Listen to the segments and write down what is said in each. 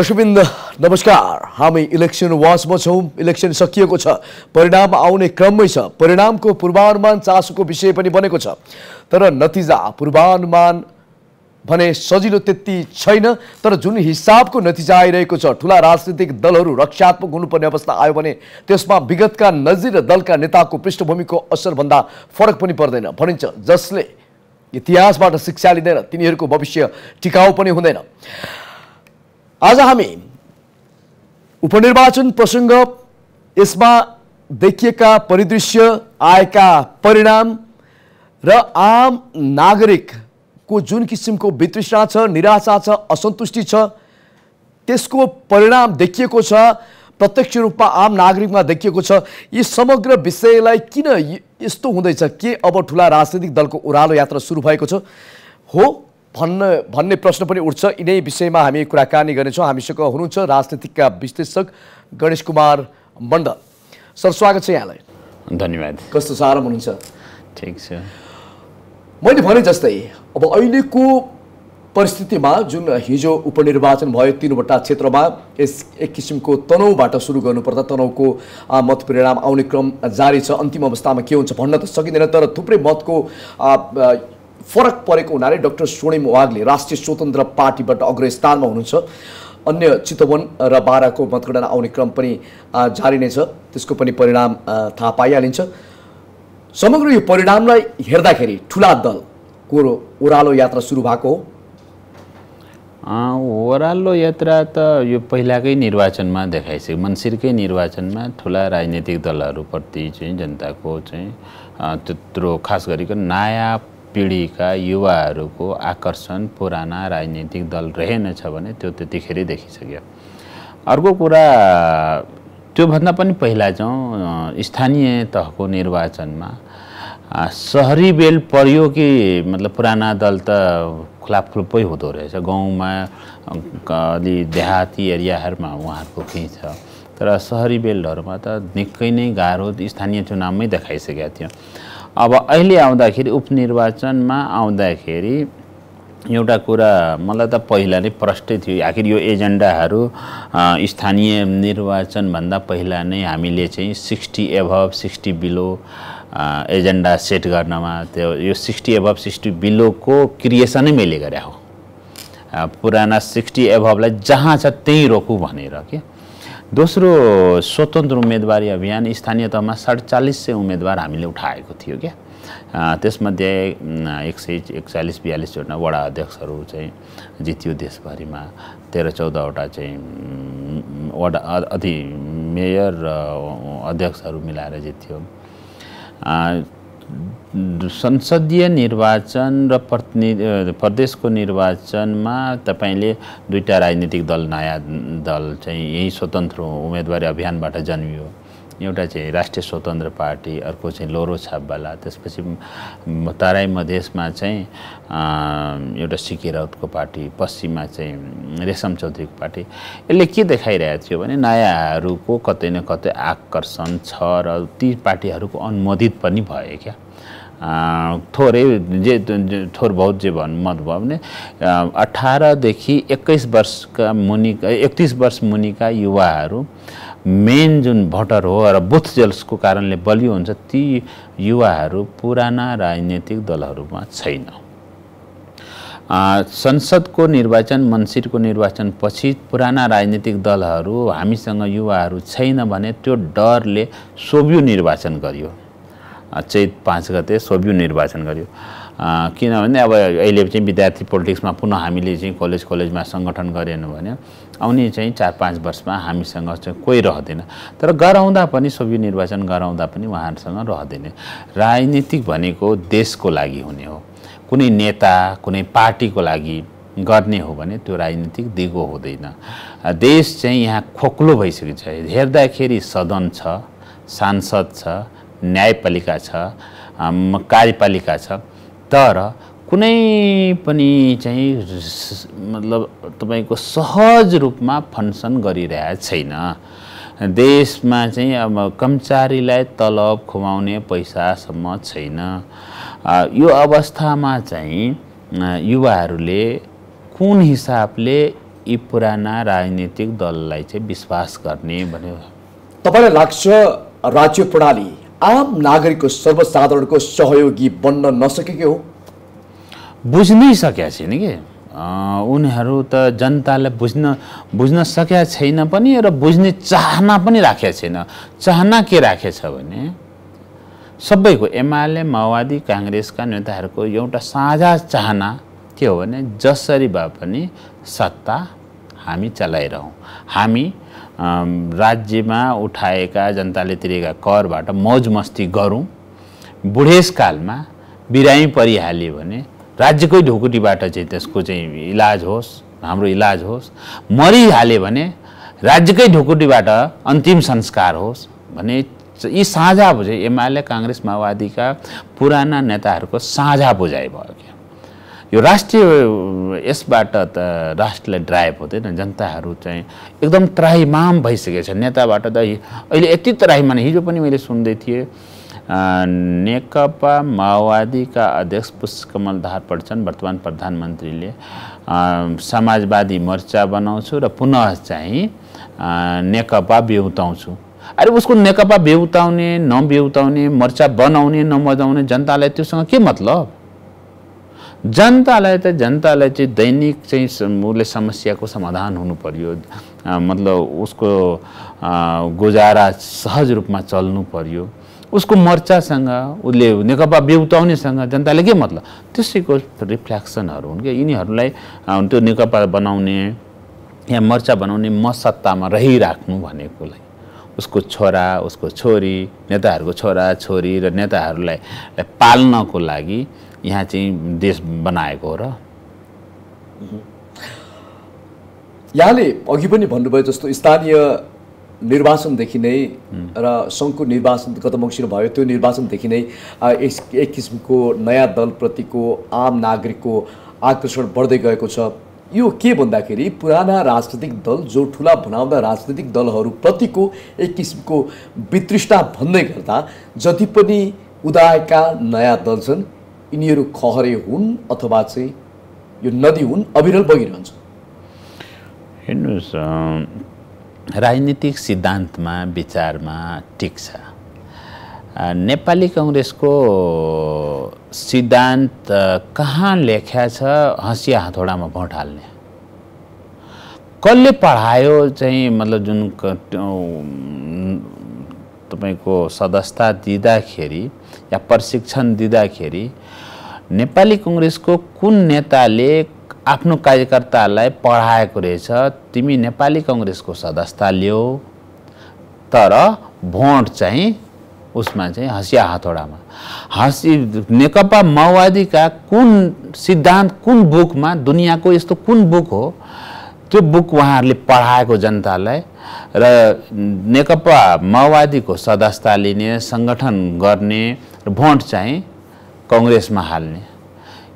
दर्शकबिन्द नमस्कार हामी इलेक्सन वाचमा छौँ इलेक्सन सकिएको छ परिणाम आउने क्रममै छ परिणामको पूर्वानुमान चासोको विषय पनि बनेको छ तर नतिजा पूर्वानुमान भने सजिलो त्यति छैन तर जुन हिसाबको नतिजा आइरहेको छ ठुला राजनीतिक दलहरू रक्षात्मक हुनुपर्ने अवस्था आयो भने त्यसमा विगतका नजिर दलका नेताको पृष्ठभूमिको असरभन्दा फरक पनि पर्दैन भनिन्छ जसले इतिहासबाट शिक्षा लिँदैन तिनीहरूको भविष्य टिकाउ पनि हुँदैन आज हामी उपनिर्वाचन प्रसङ्ग यसमा देखिएका परिदृश्य आएका परिणाम र आम नागरिकको जुन किसिमको वितृष्णा छ निराशा छ असन्तुष्टि छ त्यसको परिणाम देखिएको छ प्रत्यक्ष रूपमा आम नागरिकमा देखिएको छ यी समग्र विषयलाई किन यस्तो हुँदैछ के अब ठुला राजनीतिक दलको ओह्रालो यात्रा सुरु भएको छ हो भन्न भन्ने प्रश्न पनि उठ्छ यिनै विषयमा हामी कुराकानी गर्नेछौँ हामीसँग हुनुहुन्छ राजनीतिका विश्लेषक गणेश कुमार मण्डल सर स्वागत छ यहाँलाई धन्यवाद कस्तो छ आराम हुनुहुन्छ ठिक छ मैले भने जस्तै अब अहिलेको परिस्थितिमा जुन हिजो उपनिर्वाचन भयो तिनवटा क्षेत्रमा यस एक किसिमको तनावबाट सुरु गर्नुपर्दा तनहुको मत परिणाम आउने क्रम जारी छ अन्तिम अवस्थामा के हुन्छ भन्न त सकिँदैन तर थुप्रै मतको फरक परेको हुनाले डाक्टर स्वर्णिम वागले राष्ट्रिय स्वतन्त्र पार्टीबाट अग्र स्थानमा हुनुहुन्छ अन्य चितवन र बाह्रको मतगणना आउने क्रम पनि जारी नै छ त्यसको पनि परिणाम थाहा पाइहालिन्छ समग्र यो परिणामलाई हेर्दाखेरि ठुला दलको ओह्रालो यात्रा सुरु भएको हो ओह्रालो यात्रा त यो पहिलाकै निर्वाचनमा देखाइसक्यो मन्सिरकै निर्वाचनमा ठुला राजनीतिक दलहरूप्रति चाहिँ जनताको चाहिँ त्यत्रो खास गरिकन नयाँ पिँढीका युवाहरूको आकर्षण पुराना राजनीतिक दल रहेनछ भने त्यो त्यतिखेरै देखिसक्यो अर्को कुरा त्योभन्दा पनि पहिला चाहिँ स्थानीय तहको निर्वाचनमा सहरी बेल पर्यो कि मतलब पुराना दल त खुलाफुलपै हुँदो रहेछ गाउँमा अलि देहाती एरियाहरूमा उहाँहरूको केही छ तर सहरी बेलहरूमा त निकै नै गाह्रो स्थानीय चुनावमै देखाइसकेका थियो अब अहिले आउँदाखेरि उपनिर्वाचनमा आउँदाखेरि एउटा कुरा मलाई त पहिला नै प्रष्टै थियो आखिर यो एजेन्डाहरू स्थानीय निर्वाचनभन्दा पहिला नै हामीले चाहिँ sixty above sixty below agenda set गर्नमा त्यो यो सिक्सटी एभभ सिक्सटी बिलोको क्रिएसनै मैले गरे हो पुराना सिक्सटी एभभलाई जहाँ छ त्यहीँ रोकु भनेर के दोस्रो स्वतन्त्र उम्मेदवारी अभियान स्थानीय तहमा साढे चालिस सय उम्मेदवार हामीले उठाएको थियो क्या त्यसमध्ये एक सय एकचालिस बयालिसजना वडा अध्यक्षहरू चाहिँ जित्यो देशभरिमा तेह्र चौधवटा चाहिँ वडा अति मेयर र अध्यक्षहरू मिलाएर जित्यो संसदीय निर्वाचन र प्रतिनिधि प्रदेशको निर्वाचनमा तपाईँले दुईवटा राजनीतिक दल नयाँ दल चाहिँ यही स्वतन्त्र उम्मेदवारी अभियानबाट जन्मियो एउटा चाहिँ राष्ट्रिय स्वतन्त्र पार्टी अर्को चाहिँ लोरो छापवाला त्यसपछि तराई मधेसमा चाहिँ एउटा सिके राउतको पार्टी पश्चिममा चाहिँ रेशम चौधरीको पार्टी यसले के देखाइरहेको थियो भने नयाँहरूको कतै न कतै आकर्षण छ र ती पार्टीहरूको अनुमोदित पनि भयो क्या थोरै जे थोर बहुत जे भन्नु मत भयो भने अठारदेखि एक्काइस वर्षका मुनि एकतिस वर्ष मुनिका युवाहरू मेन जुन भोटर हो र बुथ जेल्सको कारणले बलियो हुन्छ ती युवाहरू पुराना राजनीतिक दलहरूमा छैन संसदको निर्वाचन मन्सिरको निर्वाचनपछि पुराना राजनीतिक दलहरू हामीसँग युवाहरू छैन भने त्यो डरले सोभ्यु निर्वाचन गरियो चैत पाँच गते सोभ्यु निर्वाचन गरियो किनभने अब अहिले चाहिँ विद्यार्थी पोलिटिक्समा पुनः हामीले चाहिँ कलेज कलेजमा सङ्गठन गरेनौँ भने आउने चाहिँ चार पाँच वर्षमा हामीसँग चाहिँ कोही रहँदैन तर गराउँदा पनि सोभि निर्वाचन गराउँदा पनि उहाँहरूसँग रहँदैन राजनीतिक भनेको देशको लागि हुने हो कुनै नेता कुनै पार्टीको लागि गर्ने हो भने त्यो राजनीतिक दिगो हुँदैन देश चाहिँ यहाँ खोक्लो भइसकेको छ हेर्दाखेरि सदन छ सांसद छ न्यायपालिका छ कार्यपालिका छ तर कुनै पनि चाहिँ मतलब तपाईँको सहज रूपमा फङ्सन गरिरहेको छैन देशमा चाहिँ अब कर्मचारीलाई तलब खुवाउने पैसासम्म छैन यो अवस्थामा चाहिँ युवाहरूले कुन हिसाबले यी पुराना राजनीतिक दललाई चाहिँ विश्वास गर्ने भन्यो तपाईँलाई लाग्छ राज्य प्रणाली आम नागरिकको सर्वसाधारणको सहयोगी बन्न नसकेकै हो बुझ्नै सकेका छैन कि उनीहरू त जनताले बुझ्न बुझ्न सकेका छैन पनि र बुझ्ने चाहना पनि राखेका छैन चाहना के राखेछ छ भने सबैको एमाले माओवादी काङ्ग्रेसका नेताहरूको एउटा साझा चाहना के हो भने जसरी भए पनि सत्ता हामी चलाइरहँ हामी राज्यमा उठाएका जनताले तिरेका करबाट मौज मस्ती गरौँ बुढेसकालमा बिरामी परिहाल्यो भने राज्यकै ढुकुटीबाट चाहिँ त्यसको चाहिँ इलाज होस् हाम्रो इलाज होस् मरिहाल्यो भने राज्यकै ढुकुटीबाट अन्तिम संस्कार होस् भने यी साझा बुझाइ एमाले काङ्ग्रेस माओवादीका पुराना नेताहरूको साझा बुझाइ भयो क्या यो राष्ट्रिय यसबाट त राष्ट्रलाई ड्राइभ हुँदैन जनताहरू चाहिँ एकदम त्राहिमाम भइसकेको छ नेताबाट त अहिले यति त्राहिमाम हिजो पनि मैले सुन्दै थिएँ नेकपा माओवादीका अध्यक्ष पुष्पकमल धार पढ्छन् वर्तमान प्रधानमन्त्रीले समाजवादी मोर्चा बनाउँछु र पुनः चाहिँ नेकपा बेहुताउँछु अरे उसको नेकपा बेहुताउने नबेहुताउने मोर्चा बनाउने नबजाउने जनतालाई त्योसँग के मतलब जनतालाई त जनतालाई चाहिँ दैनिक चाहिँ उसले समस्याको समाधान हुनु पर्यो मतलब उसको गुजारा सहज रूपमा चल्नु पर्यो उसको मोर्चासँग उसले नेकपा बेउताउनेसँग जनताले के मतलब त्यसैको रिफ्लेक्सनहरू हुन् क्या यिनीहरूलाई त्यो नेकपा बनाउने या मोर्चा बनाउने म सत्तामा रहिराख्नु भनेकोलाई उसको छोरा उसको छोरी नेताहरूको छोरा छोरी र नेताहरूलाई पाल्नको लागि यहाँ चाहिँ देश बनाएको हो र यहाँले अघि पनि भन्नुभयो जस्तो स्थानीय निर्वाचनदेखि नै र सङ्घको निर्वाचन गत मङ्सिर भयो त्यो निर्वाचनदेखि नै यस एक किसिमको नयाँ दलप्रतिको आम नागरिकको आकर्षण बढ्दै गएको छ यो के भन्दाखेरि पुराना राजनीतिक दल जो ठुला भनाउँदा राजनीतिक दलहरूप्रतिको एक किसिमको वितृष्टा भन्दै गर्दा जति पनि उदाएका नयाँ दल छन् यिनीहरू खहरे हुन् अथवा चाहिँ यो नदी हुन् अविरल बगिरहन्छ हेर्नुहोस् राजनीतिक सिद्धान्तमा विचारमा टिक्छ नेपाली कङ्ग्रेसको सिद्धान्त कहाँ लेख्या छ हँसिया हथौडामा भोट हाल्ने कसले पढायो चाहिँ मतलब जुन तपाईँको सदस्यता दिँदाखेरि या प्रशिक्षण दिँदाखेरि नेपाली कङ्ग्रेसको कुन नेताले आफ्नो कार्यकर्ताहरूलाई पढाएको रहेछ तिमी नेपाली कङ्ग्रेसको सदस्यता लियो तर भोट चाहिँ उसमा चाहिँ हँसिया हथौडामा हँसी नेकपा माओवादीका कुन सिद्धान्त कुन बुकमा दुनियाँको यस्तो कुन बुक हो त्यो बुक उहाँहरूले पढाएको जनतालाई र नेकपा माओवादीको सदस्यता लिने सङ्गठन गर्ने भोट चाहिँ कङ्ग्रेसमा हाल्ने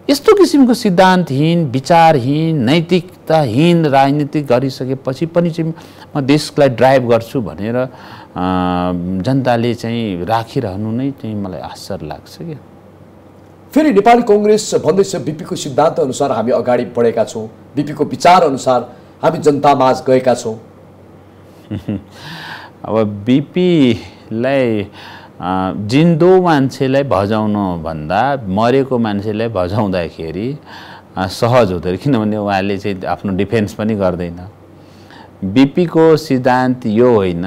यस्तो किसिमको सिद्धान्तहीन विचारहीन नैतिकताहीन राजनीति गरिसकेपछि पनि चाहिँ म देशलाई ड्राइभ गर्छु भनेर जनताले चाहिँ राखिरहनु नै चाहिँ मलाई आश्चर्य लाग्छ क्या फेरि नेपाली कङ्ग्रेस भन्दैछ बिपीको अनुसार हामी अगाडि बढेका छौँ बिपीको अनुसार हामी जनतामाझ गएका छौँ अब बिपीलाई जिन्दो मान्छेलाई भन्दा मरेको मान्छेलाई भजाउँदाखेरि सहज हुँदो रहेछ किनभने उहाँले चाहिँ आफ्नो डिफेन्स पनि गर्दैन बिपीको सिद्धान्त यो होइन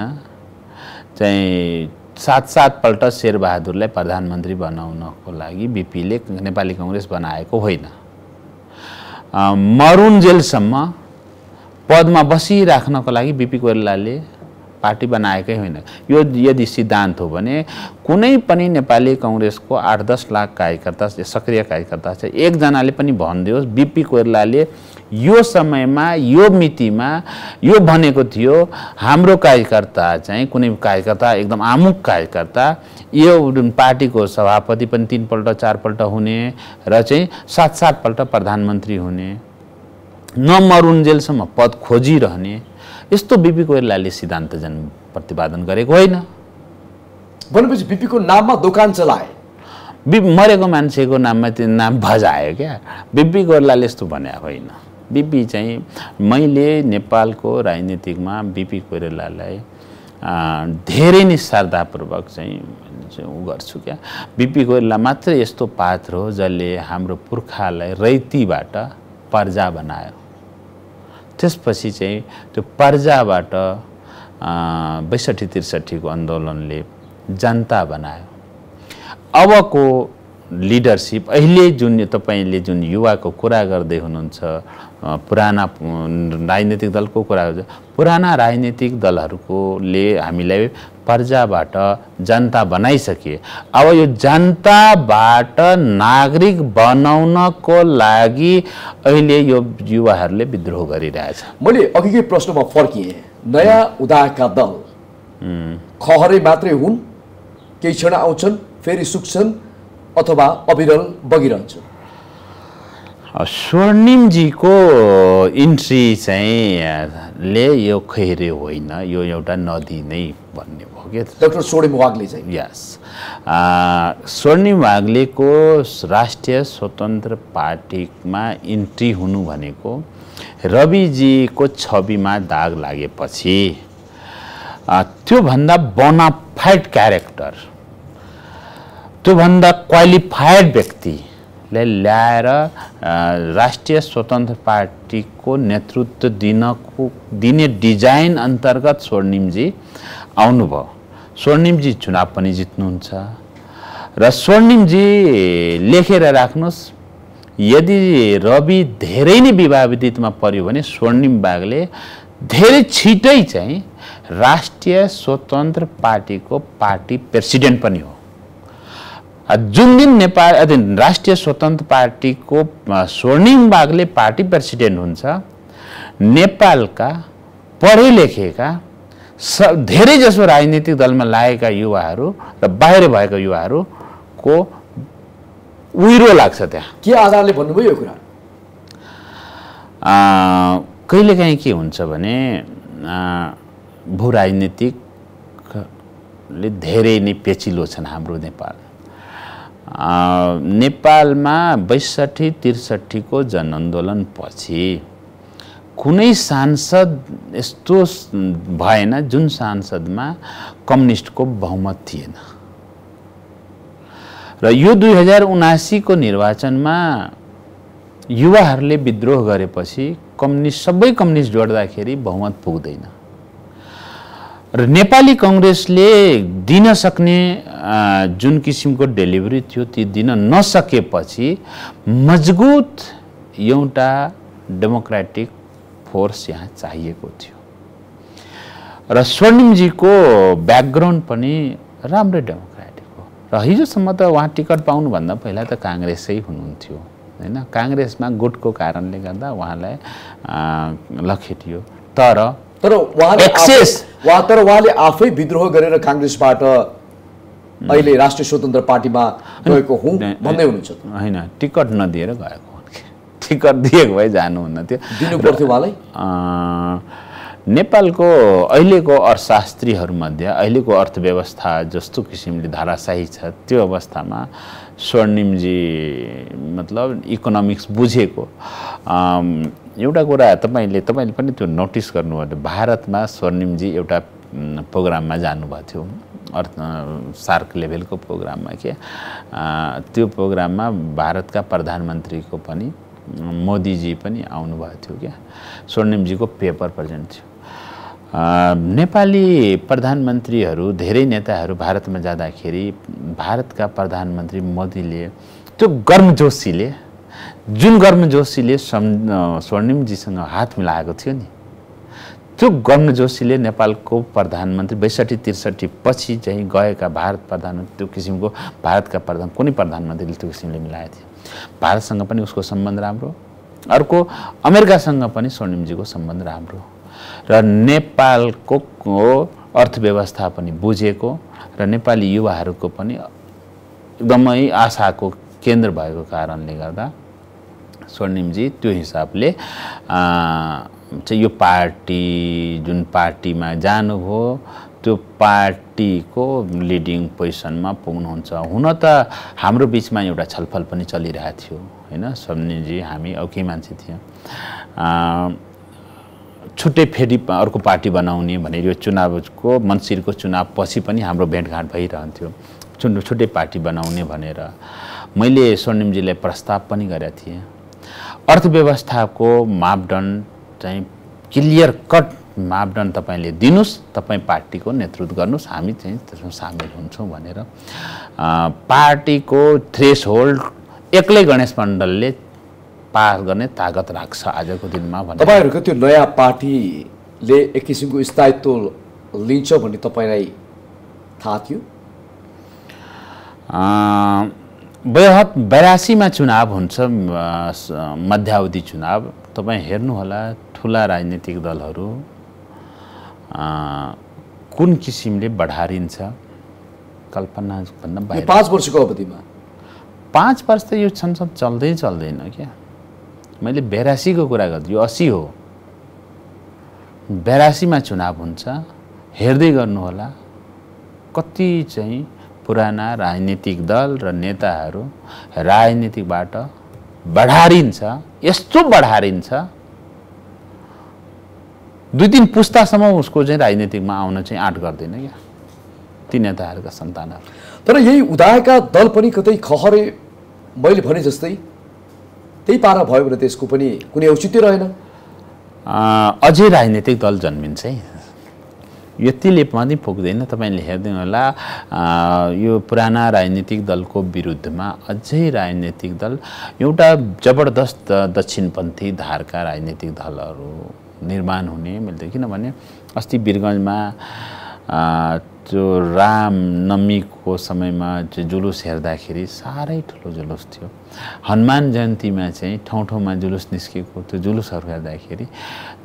चाहिँ सात सातपल्ट शेरबहादुरलाई प्रधानमन्त्री बनाउनको लागि बिपीले नेपाली कङ्ग्रेस बनाएको होइन मरुन्जेलसम्म पदमा बसिराख्नको लागि बिपी कोइरालाले पार्टी बनाएकै होइन यो यदि सिद्धान्त हो भने कुनै पनि नेपाली कङ्ग्रेसको आठ दस लाख कार्यकर्ता सक्रिय कार्यकर्ता छ एकजनाले पनि भनिदियोस् बिपी कोइर्लाले यो समयमा यो मितिमा यो भनेको थियो हाम्रो कार्यकर्ता चाहिँ कुनै कार्यकर्ता एकदम आमुख कार्यकर्ता यो पार्टीको सभापति पनि तिनपल्ट चारपल्ट हुने र चाहिँ सात सातपल्ट प्रधानमन्त्री हुने नमरुन्जेलसम्म पद खोजिरहने यस्तो बिपी कोइरालाले सिद्धान्त जन प्रतिपादन गरेको होइन भनेपछि बिपीको नाममा दोकान चलाए बि मरेको मान्छेको नाममा त्यो नाम भजायो क्या बिपी कोइरालाले यस्तो भने होइन बिपी चाहिँ मैले नेपालको राजनीतिकमा बिपी कोइरालालाई धेरै नै श्रद्धापूर्वक चाहिँ ऊ गर्छु क्या बिपी कोइराला मात्रै यस्तो पात्र हो जसले हाम्रो पुर्खालाई रैतीबाट पर्जा बनायो त्यसपछि चाहिँ त्यो पर्जाबाट बैसठी त्रिसठीको आन्दोलनले जनता बनायो अबको लिडरसिप अहिले जुन तपाईँले जुन युवाको कुरा गर्दै हुनुहुन्छ पुराना राजनीतिक दलको कुरा हुन्छ पुराना राजनीतिक दलहरूकोले हामीलाई प्रजाबाट जनता बनाइसके अब यो जनताबाट नागरिक बनाउनको लागि अहिले यो युवाहरूले विद्रोह गरिरहेछ मैले अघिकै प्रश्नमा फर्किएँ नयाँ उदाका दल खहरै मात्रै हुन् केही क्षण आउँछन् फेरि सुक्छन् अथवा अविरल बगिरहन्छन् स्वर्णिमजीको इन्ट्री चाहिँ ले यो खैरे होइन यो एउटा नदी नै भन्ने भयो क्या डक्टर स्वर्णिम वाग्ले चाहिँ यस स्वर्णिम वाग्लेको राष्ट्रिय स्वतन्त्र पार्टीमा इन्ट्री हुनु भनेको रविजीको छविमा दाग लागेपछि त्योभन्दा बनाफाइड क्यारेक्टर त्योभन्दा क्वालिफाइड व्यक्ति लाई ल्याएर राष्ट्रिय स्वतन्त्र पार्टीको नेतृत्व दिनको दिने डिजाइन अन्तर्गत स्वर्णिमजी आउनुभयो स्वर्णिमजी चुनाव पनि जित्नुहुन्छ र स्वर्णिमजी लेखेर राख्नुहोस् यदि रवि धेरै नै विवादितमा पर्यो भने स्वर्णिम बागले धेरै छिटै चाहिँ राष्ट्रिय स्वतन्त्र पार्टीको पार्टी प्रेसिडेन्ट पनि हो जुन दिन नेपाल राष्ट्रिय स्वतन्त्र पार्टीको स्वर्णिम बागले पार्टी प्रेसिडेन्ट हुन्छ नेपालका पढे लेखेका स धेरैजसो राजनीतिक दलमा लागेका युवाहरू र बाहिर भएका युवाहरूको उहिरो लाग्छ त्यहाँ के आधारले भन्नुभयो यो कुरा कहिलेकाहीँ के हुन्छ भने भू राजनीतिकले धेरै नै पेचिलो छन् हाम्रो नेपाल नेपालमा बैसठी त्रिसठीको पछि कुनै सांसद यस्तो भएन जुन सांसदमा कम्युनिस्टको बहुमत थिएन र यो दुई हजार उनासीको निर्वाचनमा युवाहरूले विद्रोह गरेपछि कम्युनिस्ट सबै कम्युनिस्ट जोड्दाखेरि बहुमत पुग्दैन र नेपाली कङ्ग्रेसले दिन सक्ने जुन किसिमको डेलिभरी थियो ती दिन नसकेपछि मजबुत एउटा डेमोक्रेटिक फोर्स यहाँ चाहिएको थियो र स्वर्णिमजीको ब्याकग्राउन्ड पनि राम्रो डेमोक्रेटिक हो र हिजोसम्म त उहाँ टिकट पाउनुभन्दा पहिला त काङ्ग्रेसै हुनुहुन्थ्यो होइन काङ्ग्रेसमा गुटको कारणले गर्दा उहाँलाई लखेटियो तर तर उहाँले उहाँ तर उहाँले आफै विद्रोह गरेर काङ्ग्रेसबाट hmm. अहिले राष्ट्रिय स्वतन्त्र पार्टीमा गएको हुँ भन्दै हुनुहुन्छ होइन टिकट नदिएर गएको टिकट दिएको भए जानुहुन्न थियो दिनु पर्थ्यो उहाँलाई नेपालको अहिलेको अर्थशास्त्रीहरूमध्ये अहिलेको अर्थव्यवस्था जस्तो किसिमले धाराशाही छ त्यो अवस्थामा स्वर्णिमजी मतलब इकोनोमिक्स बुझेको एउटा कुरा तपाईँले तपाईँले पनि त्यो नोटिस गर्नुभयो भारतमा स्वर्णिमजी एउटा प्रोग्राममा जानुभएको थियो अर्थ सार्क लेभलको प्रोग्राममा के त्यो प्रोग्राममा भारतका प्रधानमन्त्रीको पनि मोदीजी पनि आउनुभएको थियो क्या स्वर्णिमजीको पेपर प्रेजेन्ट थियो नेपाली प्रधानमन्त्रीहरू धेरै नेताहरू भारतमा जाँदाखेरि भारतका प्रधानमन्त्री मोदीले त्यो गर्मजोशीले जुन गर्म जोशीले स्वर्णिमजीसँग हात मिलाएको थियो नि त्यो गर्म जोशीले नेपालको प्रधानमन्त्री बैसठी त्रिसठी पछि चाहिँ गएका भारत प्रधानमन्त्री त्यो किसिमको भारतका प्रधान कुनै प्रधानमन्त्रीले त्यो किसिमले मिलाएको थियो भारतसँग पनि उसको सम्बन्ध राम्रो अर्को अमेरिकासँग पनि स्वर्णिमजीको सम्बन्ध राम्रो र नेपालको अर्थव्यवस्था पनि बुझेको र नेपाली युवाहरूको पनि एकदमै आशाको केन्द्र भएको कारणले गर्दा स्वर्णिमजी त्यो हिसाबले चाहिँ यो पार्टी जुन पार्टीमा जानुभयो त्यो पार्टीको लिडिङ पोजिसनमा पुग्नुहुन्छ हुन त हाम्रो बिचमा एउटा छलफल पनि चलिरहेको थियो होइन स्वर्णिमजी हामी औकै मान्छे थियौँ छुट्टै फेरि अर्को पार्टी बनाउने भनेर यो चुनावको मन्सिरको चुनावपछि पनि हाम्रो भेटघाट भइरहन्थ्यो छुट्टै पार्टी बनाउने भनेर मैले स्वर्णिमजीलाई प्रस्ताव पनि गरेका थिएँ अर्थव्यवस्थाको मापदण्ड चाहिँ क्लियर कट मापदण्ड तपाईँले दिनुहोस् तपाईँ पार्टीको नेतृत्व गर्नुहोस् हामी चाहिँ त्यसमा सामेल हुन्छौँ भनेर पार्टीको थ्रेस होल्ड एक्लै गणेश मण्डलले पार गर्ने तागत राख्छ आजको दिनमा भने तपाईँहरूको त्यो नयाँ पार्टीले एक किसिमको स्थायित्व लिन्छ भन्ने तपाईँलाई थाहा थियो बृहत बयासीमा चुनाव हुन्छ मध्यावधि चुनाव तपाईँ हेर्नुहोला ठुला राजनीतिक दलहरू कुन किसिमले बढारिन्छ कल्पना भन्दा पाँच वर्षको अवधिमा पाँच वर्ष त यो संसद चल्दै चल्दैन क्या मैले बयासीको कुरा गर्छु यो असी हो बयासीमा चुनाव हुन्छ हेर्दै गर्नुहोला कति चाहिँ पुराना राजनीतिक दल र नेताहरू राजनीतिबाट बढारिन्छ यस्तो बढारिन्छ दुई तिन पुस्तासम्म उसको चाहिँ राजनीतिमा आउन चाहिँ आँट गर्दैन क्या ती नेताहरूका सन्तानहरू तर यही उदायका दल पनि कतै खहरे मैले भने जस्तै त्यही पारा भयो भने त्यसको पनि कुनै औचित्य रहेन अझै राजनीतिक दल जन्मिन्छ है यति लेपमा चाहिँ पुग्दैन तपाईँले हेरिदिनु होला यो पुराना राजनीतिक दलको विरुद्धमा अझै राजनीतिक दल एउटा जबरदस्त दक्षिणपन्थी धारका राजनीतिक दलहरू निर्माण हुने मिल्दैन किनभने अस्ति वीरगन्जमा त्यो रामनवमीको समयमा जुलुस हेर्दाखेरि साह्रै ठुलो जुलुस थियो हनुमान जयन्तीमा चाहिँ ठाउँ ठाउँमा जुलुस निस्किएको त्यो जुलुसहरू हेर्दाखेरि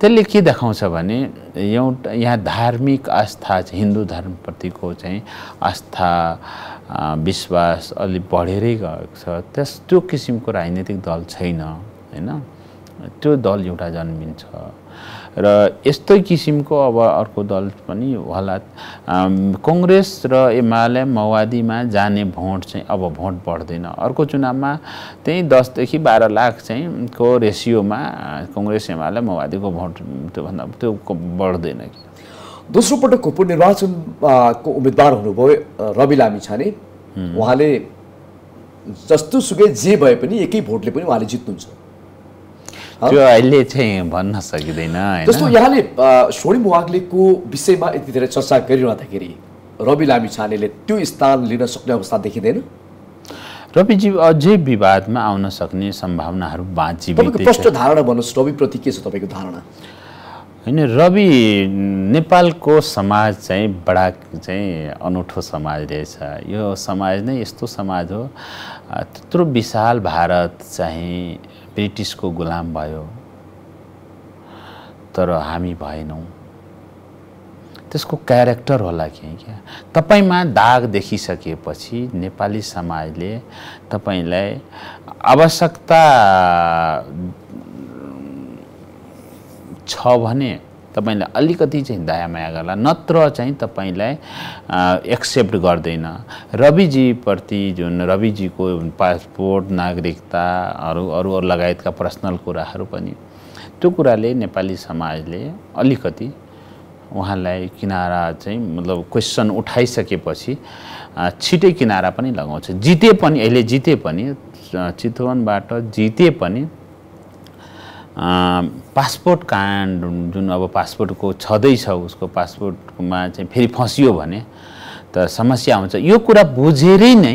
त्यसले के देखाउँछ भने एउटा यहाँ धार्मिक आस्था चाहिँ हिन्दू धर्मप्रतिको चाहिँ आस्था विश्वास अलि बढेरै गएको छ त्यस त्यो किसिमको राजनीतिक दल छैन होइन त्यो दल एउटा जन्मिन्छ र यस्तै किसिमको अब अर्को दल पनि होला कङ्ग्रेस र एमाले माओवादीमा जाने भोट चाहिँ अब भोट बढ्दैन अर्को चुनावमा त्यही दसदेखि बाह्र लाख चाहिँ को रेसियोमा कङ्ग्रेस एमाले माओवादीको भोट त्योभन्दा त्यो बढ्दैन कि दोस्रो पटक उपनिर्वाचन उम्मेदवार हुनुभयो रवि लामी छाने उहाँले जस्तो सुकै जे भए पनि एकै भोटले पनि उहाँले जित्नुहुन्छ त्यो अहिले चाहिँ भन्न सकिँदैन जस्तो यहाँले स्वर्णि वाग्लेको विषयमा यति धेरै चर्चा गरिरहँदाखेरि रवि लामिछानेले त्यो स्थान लिन सक्ने अवस्था देखिँदैन रविजी अझै विवादमा आउन सक्ने सम्भावनाहरू बाँची प्रष्ट धारणा भन्नुहोस् रविप्रति के छ तपाईँको धारणा होइन रवि नेपालको समाज चाहिँ बडा चाहिँ अनौठो समाज रहेछ यो समाज नै यस्तो समाज हो त्यत्रो विशाल भारत चाहिँ ब्रिटिसको गुलाम भयो तर हामी भएनौँ त्यसको क्यारेक्टर होला कि क्या तपाईँमा दाग देखिसकेपछि नेपाली समाजले तपाईँलाई आवश्यकता छ भने तपाईँलाई अलिकति चाहिँ दायामाया गर्ला नत्र चाहिँ तपाईँलाई एक्सेप्ट गर्दैन रविजीप्रति जुन रविजीको पासपोर्ट नागरिकता अरू अरू लगायतका पर्सनल कुराहरू पनि त्यो कुराले नेपाली समाजले अलिकति उहाँलाई किनारा चाहिँ मतलब क्वेसन उठाइसकेपछि छिटै किनारा पनि लगाउँछ जिते पनि अहिले जिते पनि चितवनबाट जिते पनि पासपोर्ट काण्ड जुन अब पासपोर्टको छँदैछ उसको पासपोर्टमा चाहिँ फेरि फँसियो भने त समस्या हुन्छ यो कुरा बुझेरै नै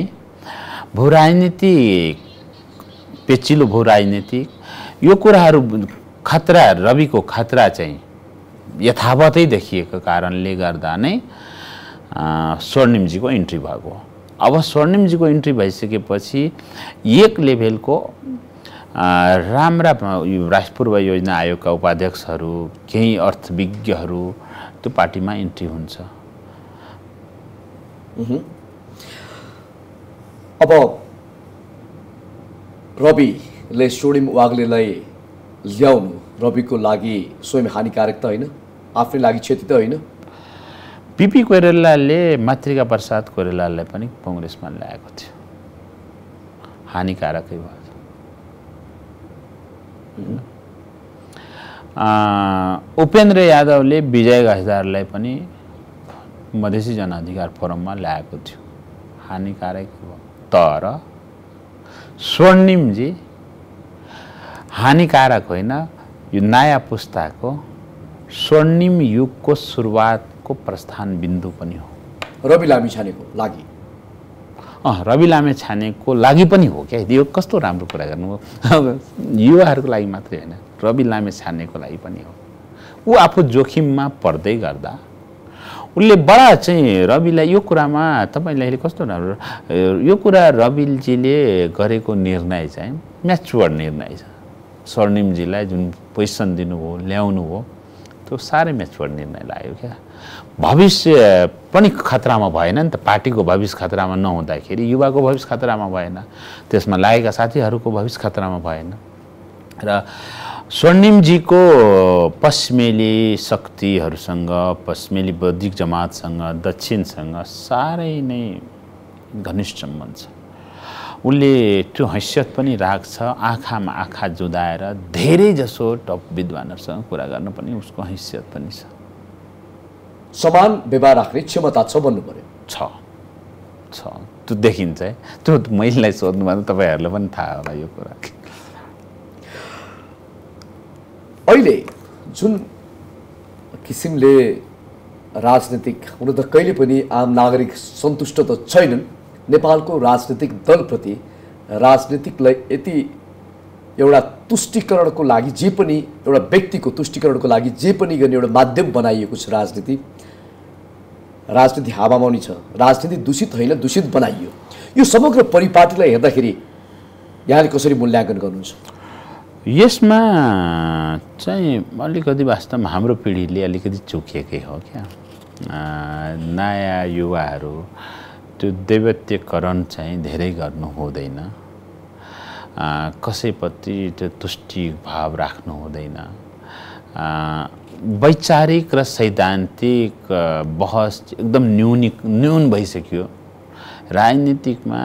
भू राजनीतिक पेचिलो भू राजनीतिक यो कुराहरू खतरा रविको खतरा चाहिँ यथावतै देखिएको कारणले गर्दा नै स्वर्णिमजीको इन्ट्री भएको अब स्वर्णिमजीको इन्ट्री भइसकेपछि एक लेभलको राम्रा राजपूर्व योजना आयोगका उपाध्यक्षहरू केही अर्थविज्ञहरू त्यो पार्टीमा इन्ट्री हुन्छ अब रविले स्वर्णिम वाग्लेलाई ल्याउनु रविको लागि स्वयं हानिकारक त होइन आफ्नै लागि क्षति त होइन पिपी कोइरेलाले मातृका प्रसाद कोइरेलालाई पनि कङ्ग्रेसमा ल्याएको थियो हानिकारकै भयो उपेन्द्र यादवले विजय घजदारलाई पनि मधेसी जनअधिकार फोरममा ल्याएको थियो हानिकारक तर स्वर्णिमजी हानिकारक होइन यो नयाँ पुस्ताको स्वर्णिम युगको सुरुवातको प्रस्थान बिन्दु पनि हो रवि लामिछानेको लागि अँ रवि लामे छानेको लागि पनि हो क्या यो कस्तो राम्रो कुरा गर्नु युवाहरूको लागि मात्रै होइन रवि लामे छानेको लागि पनि हो ऊ आफू जोखिममा पर्दै गर्दा उसले बडा चाहिँ रविलाई यो कुरामा तपाईँलाई अहिले कस्तो राम्रो यो कुरा रविलजीले गरेको निर्णय चाहिँ म्याचुअर निर्णय छ स्वर्णिमजीलाई जुन पोजिसन दिनुभयो ल्याउनु हो त्यो साह्रै म्याचुअर निर्णय लाग्यो क्या भविष्य पनि खतरामा भएन नि त पार्टीको भविष्य खतरामा नहुँदाखेरि युवाको भविष्य खतरामा भएन त्यसमा लागेका साथीहरूको भविष्य खतरामा भएन र स्वर्णिमजीको पश्चिमेली शक्तिहरूसँग पश्चिमेली बौद्धिक जमातसँग दक्षिणसँग साह्रै नै घनिष्ठ सम्बन्ध छ उसले त्यो हैसियत पनि राख्छ आँखामा आँखा जुदाएर धेरै जसो टप विद्वानहरूसँग कुरा गर्न पनि उसको हैसियत पनि छ समान व्यवहार राख्ने क्षमता छ भन्नु पऱ्यो छ छ त्यो देखिन्छ है त्यो मैले सोध्नुभयो भने तपाईँहरूलाई पनि थाहा होला यो कुरा अहिले जुन किसिमले राजनीतिक हुन त कहिले पनि आम नागरिक सन्तुष्ट त छैनन् नेपालको राजनीतिक दलप्रति राजनीतिकलाई यति एउटा तुष्टिकरणको लागि जे पनि एउटा व्यक्तिको तुष्टिकरणको लागि जे पनि गर्ने एउटा माध्यम बनाइएको छ राजनीति राजनीति हावामा पनि छ राजनीति दूषित होइन दूषित बनाइयो यो समग्र परिपाटीलाई हेर्दाखेरि यहाँले कसरी मूल्याङ्कन गर्नुहुन्छ यसमा चाहिँ अलिकति वास्तवमा हाम्रो पिँढीले अलिकति चुकिएकै हो क्या नयाँ युवाहरू त्यो दैवत्यकरण चाहिँ धेरै गर्नु हुँदैन कसैप्रति त्यो तुष्टि भाव राख्नु हुँदैन वैचारिक र सैद्धान्तिक बहस एकदम न्यूनी न्यून भइसक्यो राजनीतिकमा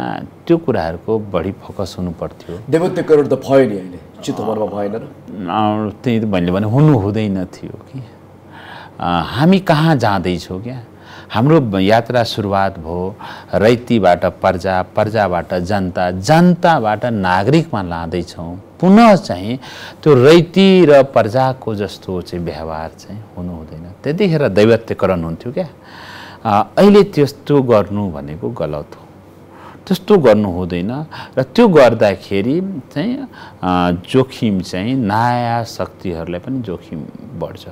त्यो कुराहरूको बढी फोकस हुनु पर्थ्यो करोड त भयो नि अहिले चितवनमा भएन त्यही त मैले भने हुनु हुँदैन थियो कि हामी कहाँ जाँदैछौँ क्या हाम्रो यात्रा सुरुवात भयो रैतीबाट प्रजा प्रजाबाट जनता जनताबाट नागरिकमा लाँदैछौँ पुनः चाहिँ त्यो रैती र प्रजाको जस्तो चाहिँ व्यवहार चाहिँ हुनु हुँदैन त्यतिखेर दैवत्यकरण हुन्थ्यो क्या अहिले त्यस्तो गर्नु भनेको गलत हो त्यस्तो गर्नु हुँदैन र त्यो गर्दाखेरि चाहिँ जोखिम चाहिँ नयाँ शक्तिहरूलाई पनि जोखिम बढ्छ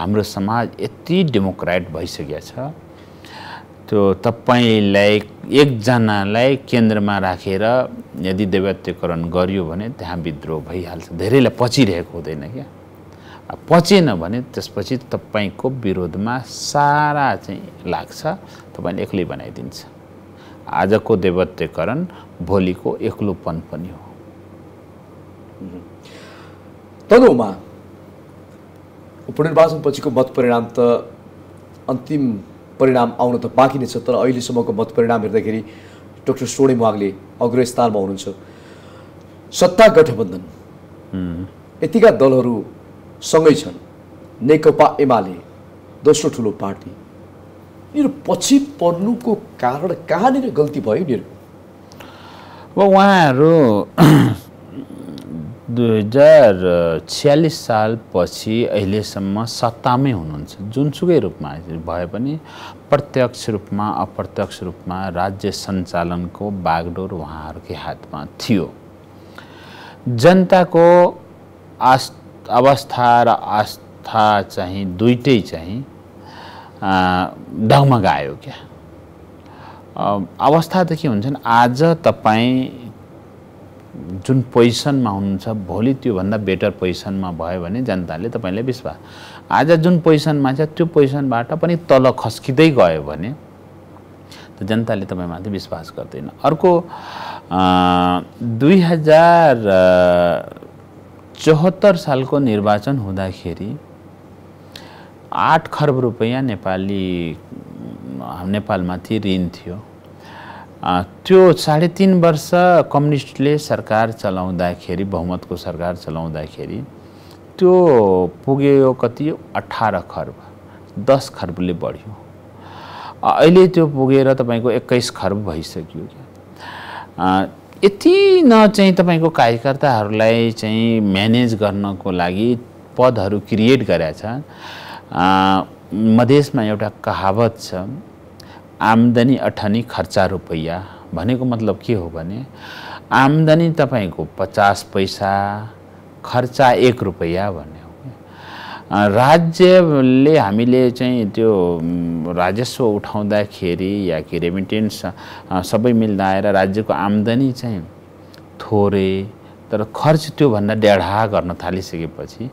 हाम्रो समाज यति डेमोक्रेट भइसकेको छ त्यो तपाईँलाई एकजनालाई केन्द्रमा राखेर यदि देवत्यकरण गरियो भने त्यहाँ विद्रोह भइहाल्छ धेरैलाई पचिरहेको हुँदैन क्या पचेन भने त्यसपछि तपाईँको विरोधमा सारा चाहिँ लाग्छ तपाईँले एक्लै बनाइदिन्छ आजको देवत्यकरण भोलिको एक्लोपन पनि हो तदुमा उपनिर्वाचनपछिको परिणाम त अन्तिम परिणाम आउन त बाँकी नै छ तर अहिलेसम्मको मतपरिणाम हेर्दाखेरि डाक्टर सोणे मागले अग्र स्थानमा हुनुहुन्छ सत्ता गठबन्धन यतिका दलहरू सँगै छन् नेकपा एमाले दोस्रो ठुलो पार्टी यिनीहरू पछि पर्नुको कारण कहाँनिर गल्ती भयो यिनीहरू अब उहाँहरू दुई हजार छ्यालिस सालपछि अहिलेसम्म सत्तामै हुनुहुन्छ जुनसुकै रूपमा भए पनि प्रत्यक्ष रूपमा अप्रत्यक्ष रूपमा राज्य सञ्चालनको बागडोर उहाँहरूकै हातमा थियो जनताको आस् अवस्था र आस्था चाहिँ दुइटै चाहिँ डगमगायो क्या अवस्था त के हुन्छन् आज तपाईँ जुन पोजिसनमा हुनुहुन्छ भोलि त्योभन्दा बेटर पोजिसनमा भयो भने जनताले तपाईँलाई विश्वास आज जुन पोजिसनमा छ त्यो पोजिसनबाट पनि तल खस्किँदै गयो भने त जनताले तपाईँमाथि विश्वास गर्दैन अर्को दुई हजार चौहत्तर सालको निर्वाचन हुँदाखेरि आठ खर्ब रुपियाँ नेपाली नेपालमाथि ऋण थियो त्यो साढे तिन वर्ष कम्युनिस्टले सरकार चलाउँदाखेरि बहुमतको सरकार चलाउँदाखेरि त्यो पुग्यो कति अठार खर्ब दस खर्बले बढ्यो अहिले त्यो पुगेर तपाईँको एक्काइस खर्ब भइसक्यो क्या यति न चाहिँ तपाईँको कार्यकर्ताहरूलाई चाहिँ म्यानेज गर्नको लागि पदहरू क्रिएट गरेका छन् मधेसमा एउटा कहावत छ आम्दानी अठनी खर्चा रुपैयाँ भनेको मतलब के हो भने आम्दानी तपाईँको पचास पैसा खर्च एक रुपैयाँ भन्ने हो राज्यले हामीले चाहिँ त्यो राजस्व उठाउँदाखेरि या कि रेमिटेन्स सबै मिल्दा आएर राज्यको आम्दानी चाहिँ थोरै तर खर्च त्योभन्दा डेढा गर्न थालिसकेपछि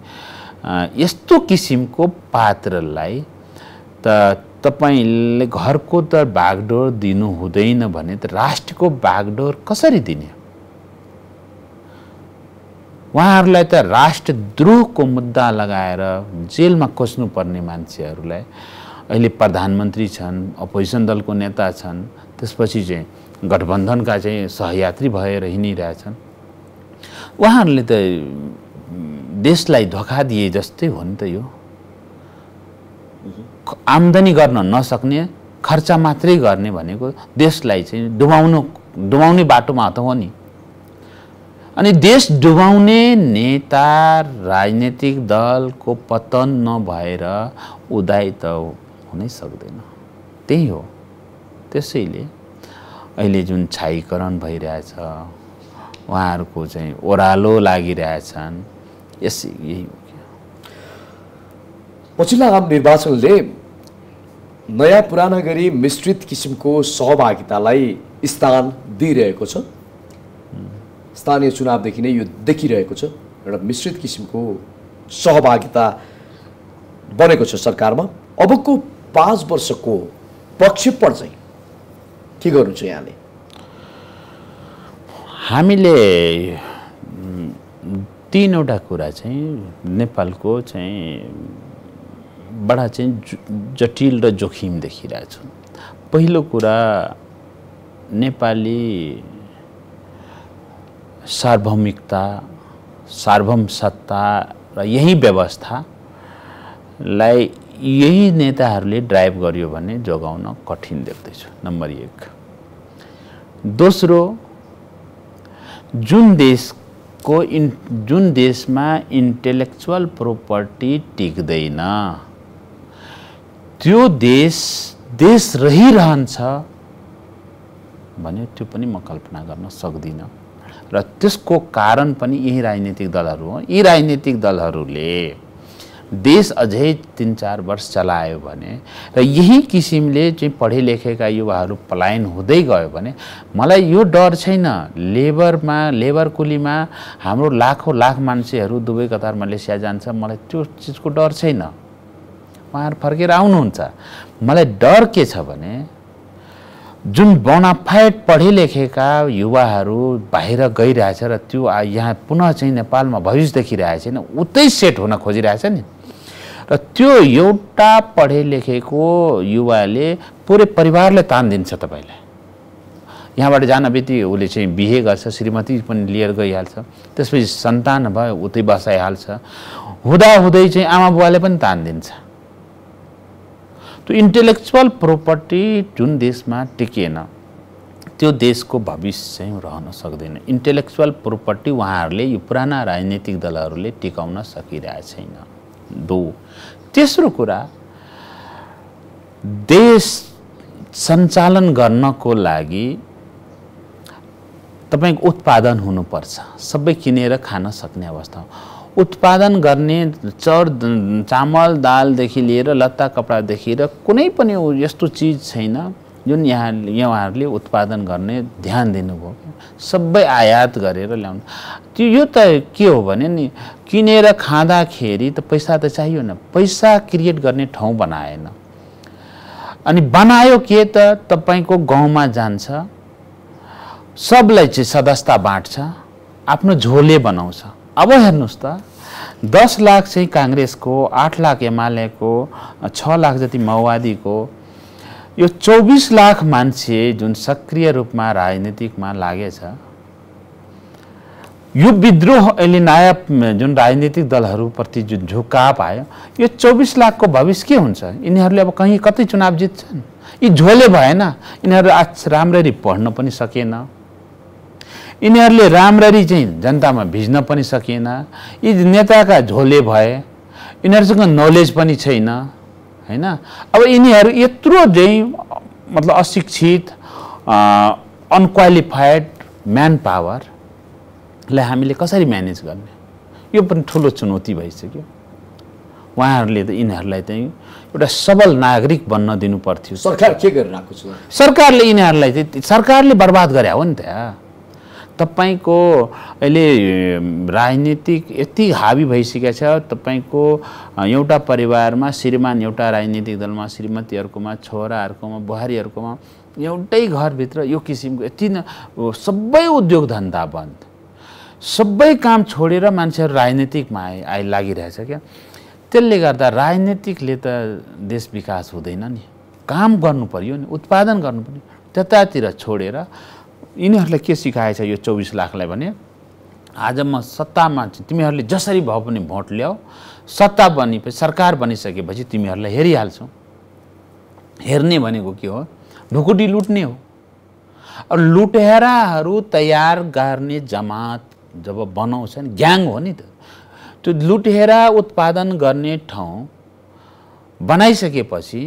यस्तो किसिमको पात्रलाई त तपाईँले घरको त बागडोर दिनु हुँदैन भने त राष्ट्रको बागडोर कसरी दिने उहाँहरूलाई त राष्ट्रद्रोहको मुद्दा लगाएर जेलमा खोज्नुपर्ने मान्छेहरूलाई अहिले प्रधानमन्त्री छन् अपोजिसन दलको नेता छन् त्यसपछि चाहिँ गठबन्धनका चाहिँ सहयात्री भएर हिँडिरहेछन् उहाँहरूले त देशलाई धोका दिए जस्तै हो नि त यो आम्दानी गर्न नसक्ने खर्च मात्रै गर्ने भनेको देशलाई चाहिँ डुबाउनु डुबाउने बाटोमा त हो नि अनि देश डुबाउने नेता राजनैतिक दलको पतन नभएर उदाय त हुनै सक्दैन त्यही हो त्यसैले अहिले जुन छाइकरण भइरहेछ उहाँहरूको चाहिँ ओह्रालो लागिरहेछन् यस पछिल्ला आम निर्वाचनले नयाँ पुराना गरी मिश्रित किसिमको सहभागितालाई स्थान दिइरहेको छ स्थानीय चुनावदेखि नै यो देखिरहेको छ एउटा मिश्रित किसिमको सहभागिता बनेको छ सरकारमा अबको पाँच वर्षको प्रक्षेपण चाहिँ के गर्नु छ यहाँले हामीले तिनवटा कुरा चाहिँ नेपालको चाहिँ बडा चाहिँ जटिल र जोखिम देखिरहेछ पहिलो कुरा नेपाली सार्वभौमिकता सार्वभौम सत्ता र यही व्यवस्थालाई यही नेताहरूले ड्राइभ गर्यो भने जोगाउन कठिन देख्दैछु नम्बर एक दोस्रो जुन देशको इन् जुन देशमा इन्टेलेक्चुअल प्रोपर्टी टिक्दैन त्यो देश देश रहिरहन्छ भने त्यो पनि म कल्पना गर्न सक्दिनँ र त्यसको कारण पनि यही राजनीतिक दलहरू हो यी राजनीतिक दलहरूले देश अझै तिन चार वर्ष चलायो भने र यही किसिमले चाहिँ पढे लेखेका युवाहरू पलायन हुँदै गयो भने मलाई यो डर छैन लेबरमा लेबर कुलीमा हाम्रो लाखौँ लाख मान्छेहरू दुवै कतार मलेसिया जान्छ मलाई त्यो चिजको डर छैन उहाँहरू फर्केर आउनुहुन्छ मलाई डर के छ भने जुन बनाफाइट पढे लेखेका युवाहरू बाहिर गइरहेछ र त्यो यहाँ पुनः चाहिँ नेपालमा भविष्य देखिरहेको छैन उतै सेट हुन खोजिरहेछ नि र त्यो एउटा पढे लेखेको युवाले पुरै परिवारले तान दिन्छ तपाईँलाई यहाँबाट जान बित्तिकै उसले चाहिँ बिहे गर्छ श्रीमती पनि लिएर गइहाल्छ त्यसपछि सन्तान भयो उतै बसाइहाल्छ हुँदाहुँदै चाहिँ आमा बुवाले पनि तान दिन्छ त्यो इन्टेलेक्चुअल प्रोपर्टी जुन देशमा टिकिएन त्यो देशको भविष्य चाहिँ रहन सक्दैन इन्टेलेक्चुअल प्रोपर्टी उहाँहरूले यो पुराना राजनीतिक दलहरूले टिकाउन सकिरहेको छैन दो तेस्रो कुरा देश सञ्चालन गर्नको लागि तपाईँको उत्पादन हुनुपर्छ सबै किनेर खान सक्ने अवस्था उत्पादन गर्ने चर चामल दालदेखि लिएर लत्ता कपडादेखि र कुनै पनि यस्तो चिज छैन जुन यहाँ यहाँहरूले उत्पादन गर्ने ध्यान दिनुभयो सबै आयात गरेर ल्याउनु त्यो यो त के हो भने नि किनेर खाँदाखेरि त पैसा त चाहियो न पैसा क्रिएट गर्ने ठाउँ बनाएन अनि बनायो के त तपाईँको गाउँमा जान्छ सबलाई चाहिँ सदस्ता बाँड्छ आफ्नो झोले बनाउँछ अब हेर्नुहोस् त दस लाख चाहिँ काङ्ग्रेसको आठ लाख एमालेको छ लाख जति माओवादीको यो चौबिस लाख मान्छे जुन सक्रिय रूपमा राजनीतिकमा लागेछ यो विद्रोह अहिले नयाँ जुन राजनीतिक दलहरूप्रति जुन झुकाव आयो यो चौबिस लाखको भविष्य के हुन्छ यिनीहरूले अब कहीँ कतै चुनाव जित्छन् यी झोले भएन यिनीहरू आज राम्ररी पढ्न पनि सकेन यिनीहरूले राम्ररी चाहिँ जनतामा भिज्न पनि सकिएन यी नेताका झोले भए यिनीहरूसँग नलेज पनि छैन होइन अब यिनीहरू यत्रो चाहिँ मतलब अशिक्षित अनक्वालिफाइड म्यान पावरलाई हामीले कसरी म्यानेज गर्ने यो पनि ठुलो चुनौती भइसक्यो उहाँहरूले त यिनीहरूलाई चाहिँ एउटा सबल नागरिक बन्न दिनु पर्थ्यो सरकार के गरिरहेको छ सरकारले यिनीहरूलाई चाहिँ सरकारले बर्बाद गरे हो नि त तपाईँको अहिले राजनीतिक यति हावी भइसकेको छ तपाईँको एउटा परिवारमा श्रीमान एउटा राजनीतिक दलमा श्रीमती अर्कोमा छोरा अर्कोमा एउटै घरभित्र यो किसिमको यति न सबै उद्योग धन्दा बन्द सबै काम छोडेर मान्छेहरू राजनीतिकमा आइ आइ लागिरहेछ क्या त्यसले गर्दा राजनीतिकले त देश विकास हुँदैन नि काम गर्नु पर्यो नि उत्पादन गर्नु पर्यो त्यतातिर छोडेर यिनीहरूले के सिकाएछ यो चौबिस लाखलाई भने आज म सत्तामा तिमीहरूले जसरी भए पनि भोट ल्याऊ सत्ता बनेपछि सरकार बनिसकेपछि तिमीहरूलाई हेरिहाल्छौ हेर्ने भनेको के हो ढुकुटी लुट्ने हो अब लुटेराहरू तयार गर्ने जमात जब बनाउँछन् ग्याङ हो नि त त्यो लुटेरा उत्पादन गर्ने ठाउँ बनाइसकेपछि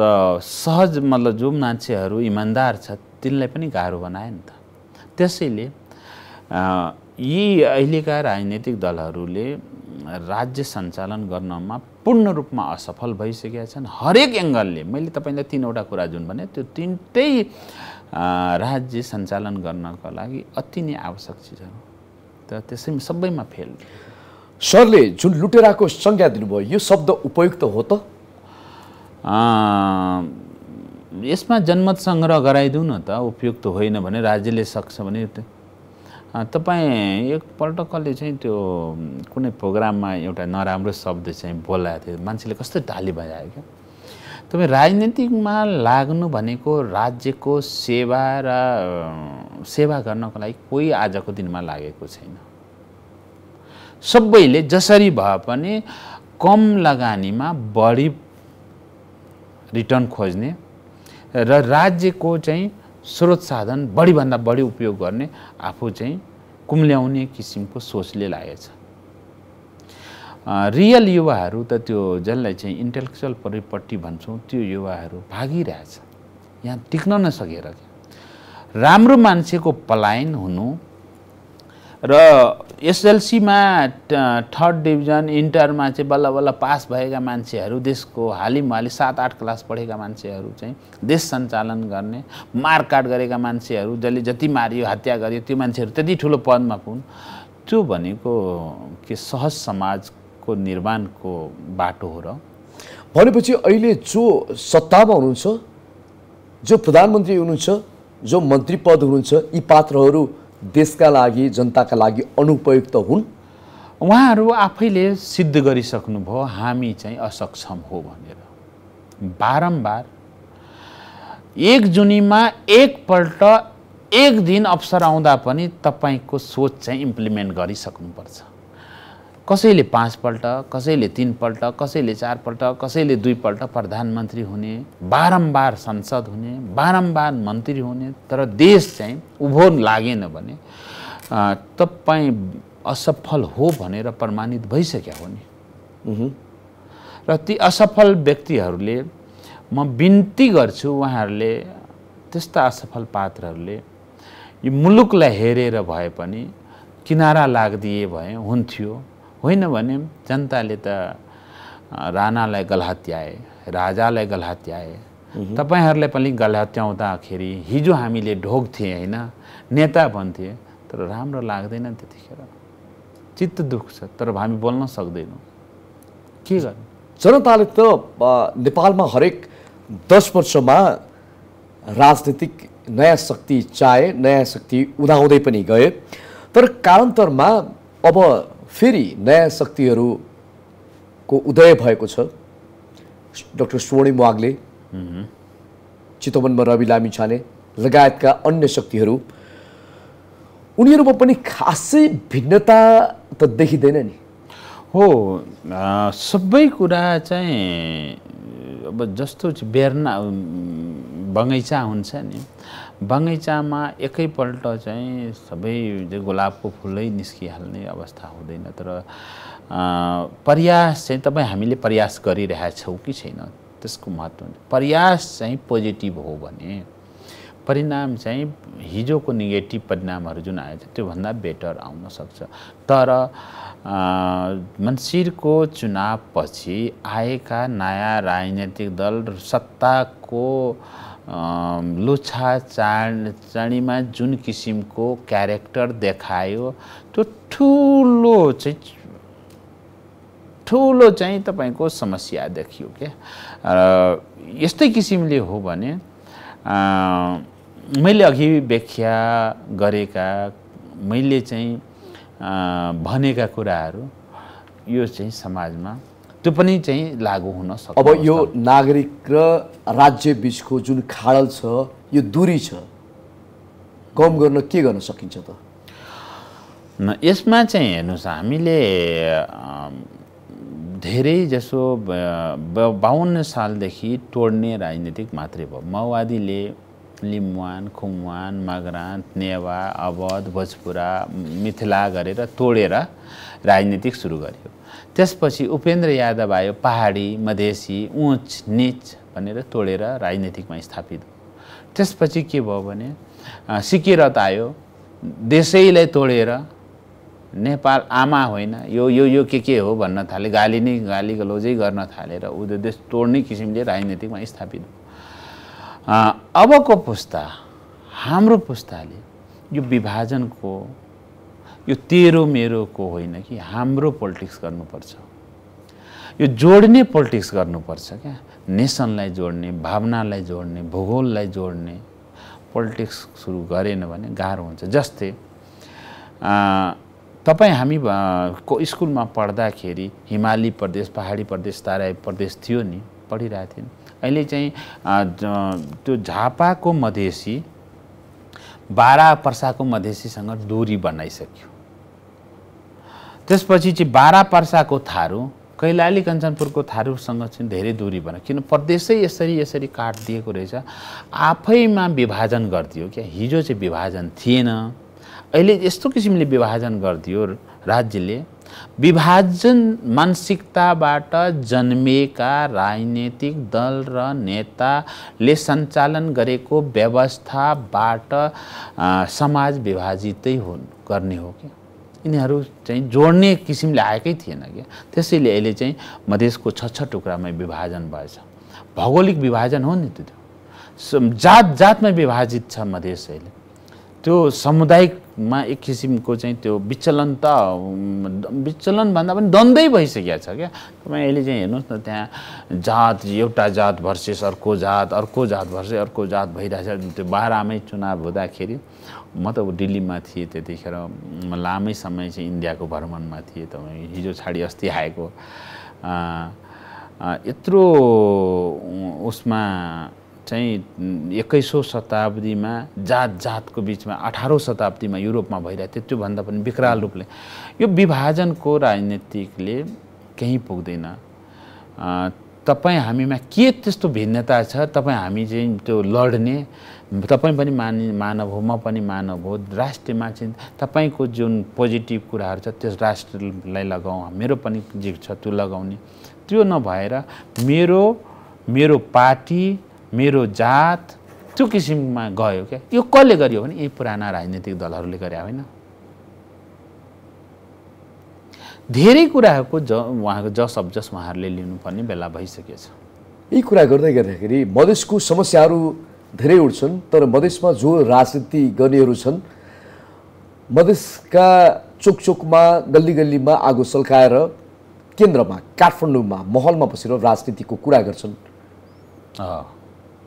त सहज मतलब जो मान्छेहरू इमान्दार छ तिनलाई पनि गाह्रो बनायो नि त त्यसैले यी अहिलेका राजनैतिक दलहरूले राज्य सञ्चालन गर्नमा पूर्ण रूपमा असफल भइसकेका छन् हरेक एङ्गलले मैले तपाईँलाई तिनवटा कुरा जुन भने त्यो तिनटै राज्य सञ्चालन गर्नको लागि अति नै आवश्यक चिज हो त त्यसै सबैमा फेल सरले जुन लुटेराको संज्ञा दिनुभयो यो शब्द उपयुक्त हो त यसमा जनमत सङ्ग्रह गराइदिउँ न त उपयुक्त होइन भने राज्यले सक्छ भने तपाईँ एकपल्ट कसले चाहिँ त्यो कुनै प्रोग्राममा एउटा नराम्रो शब्द चाहिँ बोलाएको थियो मान्छेले कस्तो ताली बजायो क्या तपाईँ राजनीतिमा लाग्नु भनेको राज्यको सेवा र सेवा गर्नको लागि कोही आजको दिनमा लागेको छैन सबैले जसरी भए पनि कम लगानीमा बढी रिटर्न खोज्ने र राज्यको चाहिँ स्रोत साधन बढीभन्दा बढी उपयोग गर्ने आफू चाहिँ कुम्ल्याउने किसिमको सोचले लागेछ रियल युवाहरू त त्यो जसलाई चाहिँ इन्टेलेक्चुअल परिपट्टि भन्छौँ त्यो युवाहरू भागिरहेछ यहाँ टिक्न नसकेर क्या राम्रो मान्छेको पलायन हुनु र एसएलसीमा थर्ड डिभिजन इन्टरमा चाहिँ बल्ल बल्ल पास भएका मान्छेहरू देशको हालिमहाली सात आठ क्लास पढेका मान्छेहरू चाहिँ देश सञ्चालन गर्ने मारकाट गरेका मान्छेहरू जसले जति मारियो हत्या गरियो त्यो मान्छेहरू त्यति ठुलो पदमा पुन् त्यो भनेको के सहज समाजको निर्माणको बाटो हो र भनेपछि अहिले जो सत्तामा हुनुहुन्छ जो प्रधानमन्त्री हुनुहुन्छ जो मन्त्री पद हुनुहुन्छ यी पात्रहरू देशका लागि जनताका लागि अनुपयुक्त हुन् उहाँहरू आफैले सिद्ध गरिसक्नुभयो हामी चाहिँ असक्षम हो भनेर बारम्बार एक जुनीमा एकपल्ट एक दिन अवसर आउँदा पनि तपाईँको सोच चाहिँ इम्प्लिमेन्ट गरिसक्नुपर्छ कसैले पाँचपल्ट कसैले तिनपल्ट कसैले चारपल्ट कसैले दुईपल्ट प्रधानमन्त्री हुने बारम्बार संसद हुने बारम्बार मन्त्री हुने तर देश चाहिँ उभो लागेन भने तपाईँ असफल हो भनेर प्रमाणित भइसक्यो हो नि र ती असफल व्यक्तिहरूले म बिन्ती गर्छु उहाँहरूले त्यस्ता असफल पात्रहरूले यो मुलुकलाई हेरेर भए पनि किनारा लागिदिए भए हुन्थ्यो होइन भने जनताले त राणालाई गलहत्याए राजालाई गलहत्याए तपाईँहरूले पनि गलहत्याउँदाखेरि हिजो हामीले ढोग ढोग्थेँ होइन नेता भन्थे तर राम्रो लाग्दैन त्यतिखेर चित्त दुःख छ तर हामी बोल्न सक्दैनौँ के गर्नु जनताले त नेपालमा हरेक दस वर्षमा राजनीतिक नयाँ शक्ति चाहे नयाँ शक्ति उदाउँदै पनि गए तर कालान्तरमा अब फेरि नयाँ शक्तिहरूको उदय भएको छ डाक्टर स्वर्णिम वाग्ले चितवनमा रवि लामी छाने लगायतका अन्य शक्तिहरू उनीहरूमा पनि खासै भिन्नता त देखिँदैन नि हो सबै कुरा चाहिँ अब जस्तो बेर्ना बगैँचा हुन्छ नि बगैँचामा एकैपल्ट चाहिँ सबै गुलाबको फुलै निस्किहाल्ने अवस्था हुँदैन तर प्रयास चाहिँ तपाईँ हामीले प्रयास गरिरहेछौँ कि छैन त्यसको महत्त्व प्रयास चाहिँ पोजिटिभ हो भने परिणाम चाहिँ हिजोको नेगेटिभ परिणामहरू जुन आएछ त्योभन्दा बेटर आउन सक्छ तर मन्सिरको चुनावपछि आएका नयाँ राजनैतिक दल सत्ताको लुछा चाड चाँडीमा जुन किसिमको क्यारेक्टर देखायो त्यो ठुलो चाहिँ ठुलो चाहिँ तपाईँको समस्या देखियो क्या यस्तै किसिमले हो भने मैले अघि व्याख्या गरेका मैले चाहिँ भनेका कुराहरू यो चाहिँ समाजमा त्यो पनि चाहिँ लागु हुन सक्छ अब यो नागरिक र राज्य बिचको जुन खाडल छ यो दुरी छ कम गर्न के गर्न सकिन्छ त यसमा चाहिँ हेर्नुहोस् हामीले धेरै जसो बाहन्न सालदेखि तोड्ने राजनीतिक मात्रै भयो माओवादीले लिम्वान खुङवान मगरान्त नेवा अवध भोजपुरा मिथिला गरेर तोडेर राजनीतिक सुरु गर्यो त्यसपछि उपेन्द्र यादव आयो पहाडी मधेसी उच निच भनेर तोडेर राजनीतिकमा स्थापित भयो त्यसपछि के भयो भने सिकिरत आयो देशैलाई तोडेर नेपाल आमा होइन यो यो यो के के हो भन्न थाले गाली नै गाली गलोजै गर्न थालेर उ देश तोड्ने किसिमले राजनीतिकमा स्थापित भयो अबको पुस्ता हाम्रो पुस्ताले यो विभाजनको यो तेरो मेरोको होइन कि हाम्रो पोलिटिक्स गर्नुपर्छ यो जोड्ने पोलिटिक्स गर्नुपर्छ क्या नेसनलाई जोड्ने भावनालाई जोड्ने भूगोललाई जोड्ने पोलिटिक्स सुरु गरेन भने गाह्रो हुन्छ जस्तै तपाईँ हामी को स्कुलमा पढ्दाखेरि हिमाली प्रदेश पहाडी प्रदेश तराई प्रदेश थियो नि पढिरहेको नि अहिले चाहिँ त्यो झापाको मधेसी बाह्र पर्साको मधेसीसँग डोरी बनाइसक्यो त्यसपछि चाहिँ बाह्र पर्साको थारू कैलाली कञ्चनपुरको थारूसँग चाहिँ धेरै दुरी बनायो किन प्रदेशै यसरी यसरी काट दिएको रहेछ आफैमा विभाजन गरिदियो क्या हिजो चाहिँ विभाजन थिएन अहिले यस्तो किसिमले विभाजन गरिदियो राज्यले विभाजन मानसिकताबाट जन्मिएका राजनीतिक दल र नेताले सञ्चालन गरेको व्यवस्थाबाट समाज विभाजितै हो गर्ने हो क्या यिनीहरू चाहिँ जोड्ने किसिमले आएकै थिएन क्या त्यसैले अहिले चाहिँ मधेसको छ छ टुक्रामा विभाजन भएछ भौगोलिक विभाजन हो नि त्यो जात जातमा विभाजित छ मधेस अहिले त्यो समुदायिकमा एक किसिमको चाहिँ त्यो विचलन त विचलनभन्दा पनि द्वन्दै भइसकेको छ क्या तपाईँ अहिले चाहिँ हेर्नुहोस् न त्यहाँ जात एउटा जात भर्सेस अर्को जात अर्को जात भर्सेस अर्को जात भइरहेछ त्यो बाह्रमै चुनाव हुँदाखेरि म त दिल्लीमा थिएँ त्यतिखेर म लामै समय चाहिँ इन्डियाको भ्रमणमा थिएँ तपाईँ हिजो छाडी अस्ति आएको यत्रो उसमा चाहिँ एक्काइसौँ शताब्दीमा जात जातको बिचमा अठारौँ शताब्दीमा युरोपमा भइरहेको थियो त्योभन्दा पनि विकराल रूपले यो विभाजनको राजनीतिकले केही पुग्दैन तपाईँ हामीमा के त्यस्तो भिन्नता छ तपाईँ हामी चाहिँ त्यो लड्ने तपाईँ पनि मानि मानव हो म पनि मानव हो राष्ट्रमा चाहिँ तपाईँको जुन पोजिटिभ कुराहरू छ त्यस राष्ट्रलाई लगाऊ मेरो पनि जिग छ त्यो लगाउने त्यो नभएर मेरो मेरो पार्टी मेरो जात त्यो किसिममा गयो क्या यो कसले गरियो भने यी पुराना राजनीतिक दलहरूले गरे होइन धेरै कुराहरूको ज उहाँको जस अब्जस उहाँहरूले लिनुपर्ने बेला भइसकेको छ यी कुरा गर्दै गर्दाखेरि मधेसको समस्याहरू धेरै उठ्छन् तर मधेसमा जो राजनीति गर्नेहरू छन् मधेसका चोकचोकमा गल्ली गल्लीमा आगो सल्काएर केन्द्रमा काठमाडौँमा महलमा बसेर राजनीतिको कुरा गर्छन्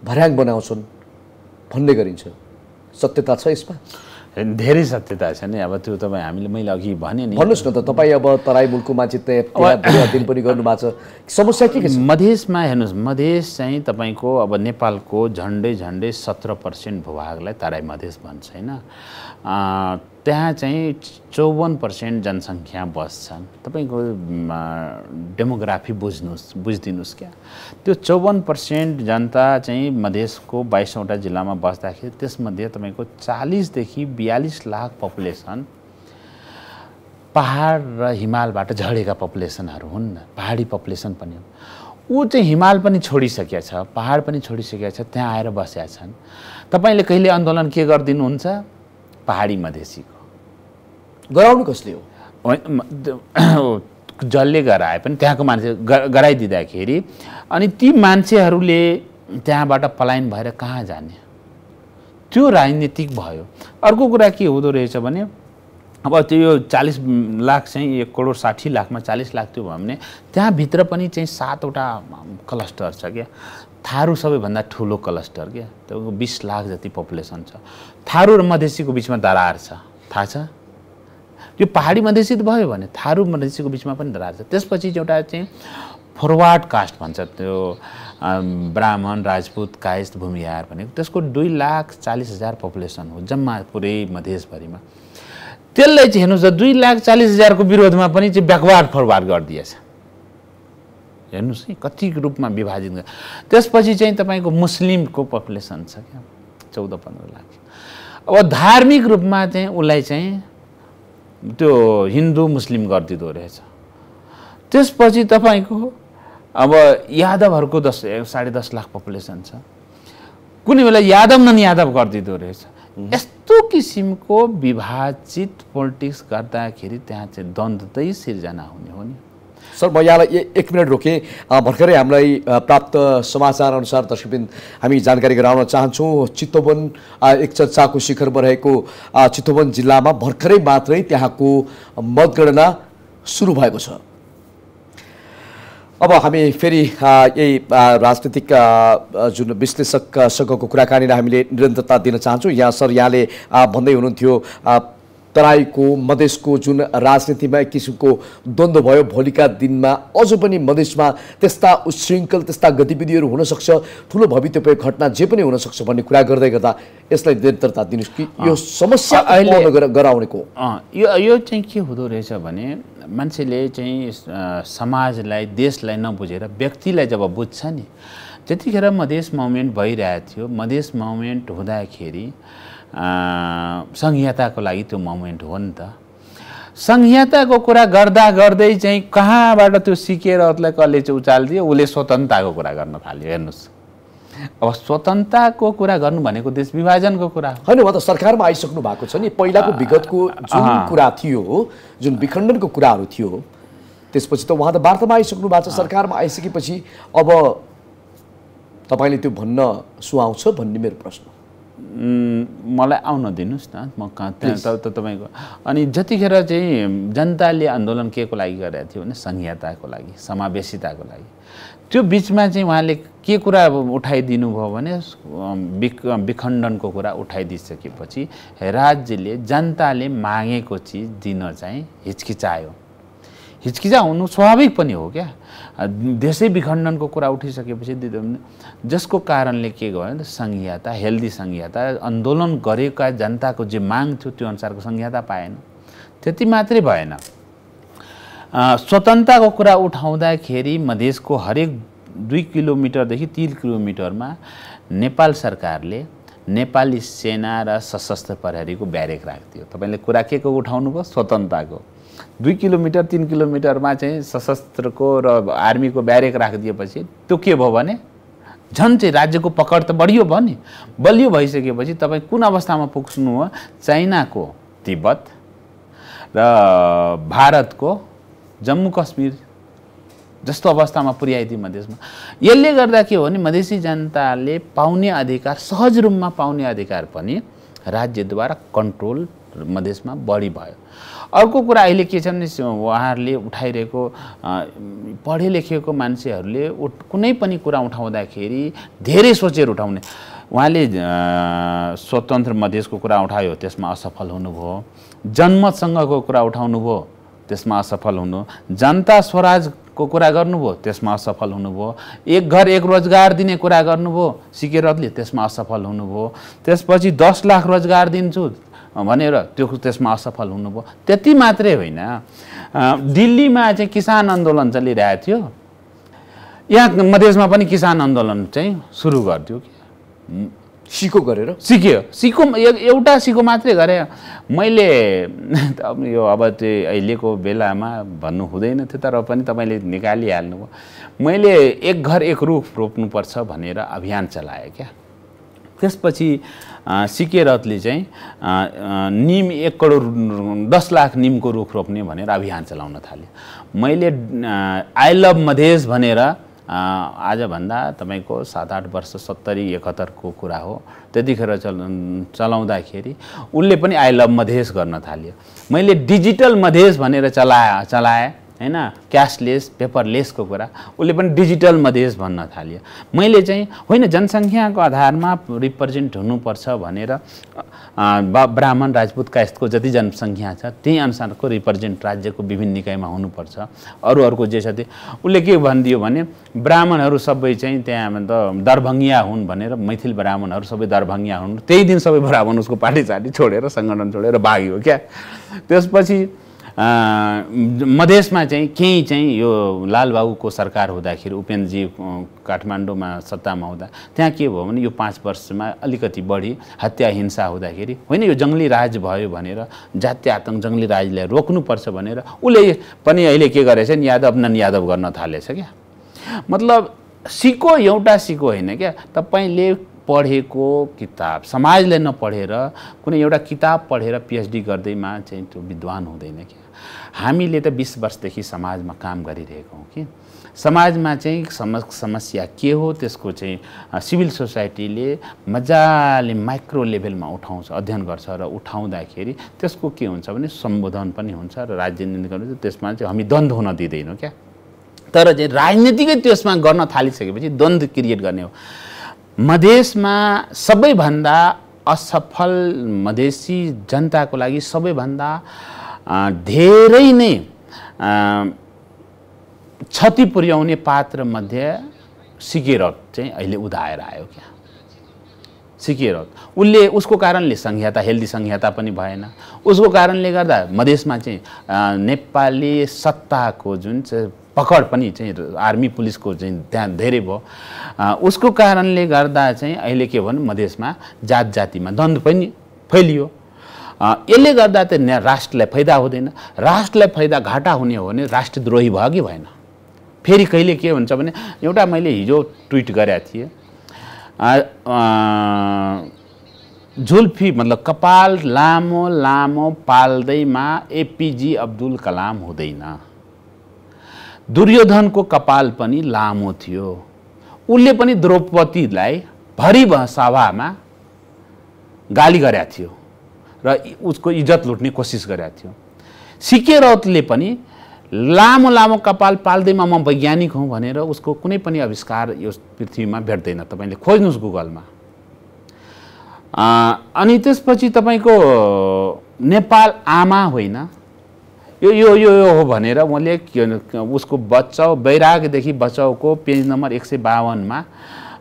भर्याङ बनाउँछन् भन्ने गरिन्छ सत्यता छ यसमा धेरै सत्यता छ नि अब त्यो तपाईँ हामीले मैले अघि भने नि भन्नुहोस् न त तपाईँ अब तराई मुलको मान्छे अध्ययन पनि गर्नुभएको छ समस्या के के छ मधेसमा हेर्नुहोस् मधेस चाहिँ तपाईँको अब नेपालको झन्डै झन्डै सत्र पर्सेन्ट भूभागलाई तराई मधेस भन्छ होइन त्यहाँ चाहिँ चौवन्न पर्सेन्ट जनसङ्ख्या बस्छन् तपाईँको डेमोग्राफी बुझ्नुहोस् बुझिदिनुहोस् क्या त्यो चौवन पर्सेन्ट जनता चाहिँ मधेसको बाइसवटा जिल्लामा बस्दाखेरि त्यसमध्ये तपाईँको चालिसदेखि बयालिस लाख पपुलेसन पहाड र हिमालबाट झरेका पपुलेसनहरू हुन् पहाडी पपुलेसन पनि हुन् ऊ चाहिँ हिमाल पनि छोडिसकेका छ पहाड पनि छोडिसकेका छ त्यहाँ आएर बसेका छन् तपाईँले कहिले आन्दोलन के गरिदिनुहुन्छ पहाडी मधेसीको गराउनु कसले हो जसले गराए पनि त्यहाँको मान्छे गराइदिँदाखेरि अनि ती मान्छेहरूले त्यहाँबाट पलायन भएर कहाँ जाने त्यो राजनीतिक भयो अर्को कुरा के हुँदो रहेछ भने अब त्यो चालिस लाख चाहिँ एक करोड साठी लाखमा चालिस लाख त्यो भयो भने त्यहाँभित्र पनि चाहिँ सातवटा क्लस्टर छ क्या थारू सबैभन्दा ठुलो क्लस्टर क्या तपाईँको बिस लाख जति पपुलेसन छ थारू र मधेसीको बिचमा दरार छ थाहा छ त्यो पहाडी मधेसी त भयो भने थारू मधेसीको बिचमा पनि दरार छ त्यसपछि एउटा चाहिँ फरवार्ड कास्ट भन्छ त्यो ब्राह्मण राजपूत कायस्थ भूमिहार भनेको त्यसको दुई लाख चालिस हजार पपुलेसन हो जम्मा पुरै मधेसभरिमा त्यसलाई चाहिँ हेर्नुहोस् त दुई लाख चालिस हजारको विरोधमा पनि चाहिँ ब्याकवार्ड फरवार्ड गरिदिएछ हेर्नुहोस् है कति रूपमा विभाजित त्यसपछि चाहिँ तपाईँको मुस्लिमको पपुलेसन छ क्या चौध पन्ध्र लाख अब धार्मिक रूपमा चाहिँ उसलाई चाहिँ त्यो हिन्दू मुस्लिम गरिदिँदो रहेछ त्यसपछि तपाईँको अब यादवहरूको दस साढे दस लाख पपुलेसन छ कुनै बेला यादव नन यादव गरिदिँदो रहेछ यस्तो किसिमको विभाजित पोलिटिक्स गर्दाखेरि त्यहाँ चाहिँ द्वन्द्वतै सिर्जना हुने हो नि सर म यहाँलाई एक मिनट रोकेँ भर्खरै हामीलाई प्राप्त समाचार अनुसार दर्शकबिन हामी जानकारी गराउन चाहन्छौँ चितोवन एक चर्चाको शिखरमा रहेको चितोवन जिल्लामा भर्खरै मात्रै त्यहाँको मतगणना सुरु भएको छ अब हामी फेरि यही राजनीतिक जुन विश्लेषकसँगको कुराकानीलाई हामीले निरन्तरता दिन चाहन्छौँ यहाँ सर यहाँले भन्दै हुनुहुन्थ्यो तराईको मधेसको जुन राजनीतिमा एक किसिमको द्वन्द्व भयो भोलिका दिनमा अझ पनि मधेसमा त्यस्ता उशृङ्खल त्यस्ता गतिविधिहरू हुनसक्छ ठुलो भवितव्य घटना जे पनि हुनसक्छ भन्ने कुरा गर्दै गर्दा यसलाई निरन्तरता दिनुहोस् कि यो समस्या अहिले गराउनेको यो यो चाहिँ के हुँदो रहेछ भने मान्छेले चाहिँ समाजलाई देशलाई नबुझेर व्यक्तिलाई जब बुझ्छ नि त्यतिखेर मधेस मुभमेन्ट भइरहेको थियो मधेस मुभमेन्ट हुँदाखेरि संहिताको लागि त्यो मोमेन्ट हो नि त संहिताको कुरा गर्दा गर्दै चाहिँ कहाँबाट त्यो सिकेर उसलाई कसले चाहिँ उचालिदियो उसले स्वतन्त्रताको कुरा गर्न थाल्यो हेर्नुहोस् अब स्वतन्त्रताको कुरा गर्नु भनेको देश विभाजनको कुरा होइन उहाँ त सरकारमा आइसक्नु भएको छ नि पहिलाको विगतको जुन कुरा थियो जुन विखण्डनको कुराहरू थियो त्यसपछि त उहाँ त वार्तामा आइसक्नु भएको छ सरकारमा आइसकेपछि अब तपाईँले त्यो भन्न सुहाउँछ भन्ने मेरो प्रश्न मलाई आउन दिनुहोस् न म कहाँ तपाईँको अनि जतिखेर चाहिँ जनताले आन्दोलन के को लागि गरेको थियो भने संहिताको लागि समावेशिताको लागि त्यो बिचमा चाहिँ उहाँले के कुरा उठाइदिनु भयो भने विखण्डनको कुरा उठाइदिइसकेपछि राज्यले जनताले मागेको चिज दिन चाहिँ हिचकिचायो हिचकिचा हुनु स्वाभाविक पनि हो क्या देशै विखण्डनको कुरा उठिसकेपछि जसको कारणले के गर्यो भने संहिता हेल्दी संहिता आन्दोलन गरेका जनताको जे माग थियो त्यो अनुसारको संहिता पाएन त्यति मात्रै भएन स्वतन्त्रताको कुरा उठाउँदाखेरि मधेसको हरेक दुई किलोमिटरदेखि तिन किलोमिटरमा नेपाल सरकारले नेपाली सेना र सशस्त्र प्रहरीको ब्यारेक राखिदियो तपाईँले कुरा के को उठाउनु भयो स्वतन्त्रताको दुई किलोमिटर तिन किलोमिटरमा चाहिँ सशस्त्रको र आर्मीको ब्यारेक राखिदिएपछि त्यो के भयो भने झन् चाहिँ राज्यको पकड त बढियो भयो नि बलियो भइसकेपछि तपाईँ कुन अवस्थामा पुग्नु हो चाइनाको तिब्बत र भारतको जम्मू कश्मीर जस्तो अवस्थामा पुर्याइदियो मधेसमा यसले गर्दा के हो भने मधेसी जनताले पाउने अधिकार सहज रूपमा पाउने अधिकार पनि राज्यद्वारा कन्ट्रोल मधेसमा बढी भयो अर्को कुरा अहिले के छ छन् उहाँहरूले उठाइरहेको पढे लेखेको मान्छेहरूले कुनै पनि कुरा उठाउँदाखेरि धेरै सोचेर उठाउने उहाँले स्वतन्त्र मधेसको कुरा उठायो त्यसमा असफल हुनुभयो जनमतसँगको कुरा उठाउनुभयो त्यसमा असफल हुनु जनता स्वराजको को कुरा गर्नुभयो त्यसमा असफल हुनुभयो एक घर एक रोजगार दिने कुरा गर्नुभयो सिकेरतले त्यसमा असफल हुनुभयो त्यसपछि दस लाख रोजगार दिन्छु भनेर त्यो त्यसमा असफल हुनुभयो त्यति मात्रै होइन दिल्लीमा चाहिँ किसान आन्दोलन चलिरहेको थियो यहाँ मधेसमा पनि किसान आन्दोलन चाहिँ सुरु गरिदियो कि सिको गरेर सिक्यो सिको एउटा सिको मात्रै गरेँ मैले यो अब त्यो अहिलेको बेलामा भन्नु हुँदैन थियो तर पनि तपाईँले निकालिहाल्नुभयो मैले एक घर एक रुख रोप्नुपर्छ भनेर अभियान चलाएँ क्या त्यसपछि सिके रथले चाहिँ निम एक करोड दस लाख निमको रुख रोप्ने भनेर अभियान चलाउन थाल्यो मैले आई लभ मधेस भनेर आजभन्दा तपाईँको सात आठ वर्ष सत्तरी एकहत्तरको कुरा हो त्यतिखेर चल चलाउँदाखेरि उसले पनि आई लभ मधेस गर्न थाल्यो मैले डिजिटल मधेस भनेर चला चलाएँ होइन क्यासलेस पेपरलेसको कुरा उसले पनि डिजिटल मधेस भन्न थाल्यो मैले चाहिँ होइन जनसङ्ख्याको आधारमा रिप्रेजेन्ट हुनुपर्छ भनेर ब्राह्मण राजपूत कास्तको जति जनसङ्ख्या छ त्यही अनुसारको रिप्रेजेन्ट राज्यको विभिन्न निकायमा हुनुपर्छ अरू अरूको जे छ त्यो उसले के भनिदियो भने ब्राह्मणहरू सबै चाहिँ त्यहाँ दरभङ्गिया हुन् भनेर मैथिल ब्राह्मणहरू सबै दरभङ्गिया हुन् त्यही दिन सबै ब्राह्मण उसको पार्टी साटी छोडेर सङ्गठन छोडेर भाग्यो क्या त्यसपछि मधेसमा चाहिँ केही चाहिँ यो लालबाबुको सरकार हुँदाखेरि उपेन्द्रजी काठमाडौँमा सत्तामा हुँदा त्यहाँ के भयो भने यो पाँच वर्षमा अलिकति बढी हत्या हिंसा हुँदाखेरि होइन यो जङ्गली राज भयो भनेर जातीय आतङ्क जङ्गली राजलाई रोक्नुपर्छ भनेर रा। उसले पनि अहिले के गरेछ नि यादव नन यादव गर्न थालेछ क्या मतलब सिको एउटा सिको होइन क्या तपाईँले पढेको किताब समाजले नपढेर कुनै एउटा किताब पढेर पिएचडी गर्दैमा चाहिँ त्यो विद्वान हुँदैन क्या हामीले त बिस वर्षदेखि समाजमा काम गरिरहेको हौँ कि समाजमा चाहिँ सम समस्या के हो त्यसको चाहिँ सिभिल सोसाइटीले मजाले माइक्रो लेभलमा उठाउँछ अध्ययन गर्छ र उठाउँदाखेरि त्यसको के हुन्छ भने सम्बोधन पनि हुन्छ र राजनीति गर्नु त्यसमा चाहिँ हामी द्वन्द्व हुन दिँदैनौँ क्या तर चाहिँ राजनीतिकै त्यसमा गर्न थालिसकेपछि द्वन्द क्रिएट गर्ने हो मधेसमा सबैभन्दा असफल मधेसी जनताको लागि सबैभन्दा धेरै नै क्षति पुर्याउने पात्रमध्ये सिकेरत चाहिँ अहिले उदाएर आयो क्या सिकेरत उसले उसको कारणले संहिता हेल्दी संहिता पनि भएन उसको कारणले गर्दा मधेसमा चाहिँ नेपाली सत्ताको जुन चाहिँ पकड पनि चाहिँ आर्मी पुलिसको चाहिँ त्यहाँ धेरै भयो उसको कारणले गर्दा चाहिँ अहिले के भन्नु मधेसमा जात जातिमा द्वन्द्व पनि फैलियो यसले गर्दा त राष्ट्रलाई फाइदा हुँदैन राष्ट्रलाई फाइदा घाटा हुने हो भने राष्ट्रद्रोही भयो कि भएन फेरि कहिले के हुन्छ भने एउटा मैले हिजो ट्विट गरेका थिएँ जुल्फी मतलब कपाल लामो लामो पाल्दैमा एपिजी अब्दुल कलाम हुँदैन दुर्योधनको कपाल पनि लामो थियो उसले पनि द्रौपदीलाई भरि सभामा गाली गरेका थियो र उसको इज्जत लुट्ने कोसिस गरेका थियो सिके रौतले पनि लामो लामो कपाल पाल्दैमा म वैज्ञानिक हुँ भनेर उसको कुनै पनि आविष्कार यो पृथ्वीमा भेट्दैन तपाईँले खोज्नुहोस् गुगलमा अनि त्यसपछि तपाईँको नेपाल आमा होइन यो यो यो हो भनेर उहाँले उसको बचाउ वैरागदेखि बचाउको पेज नम्बर एक सय बाहन्नमा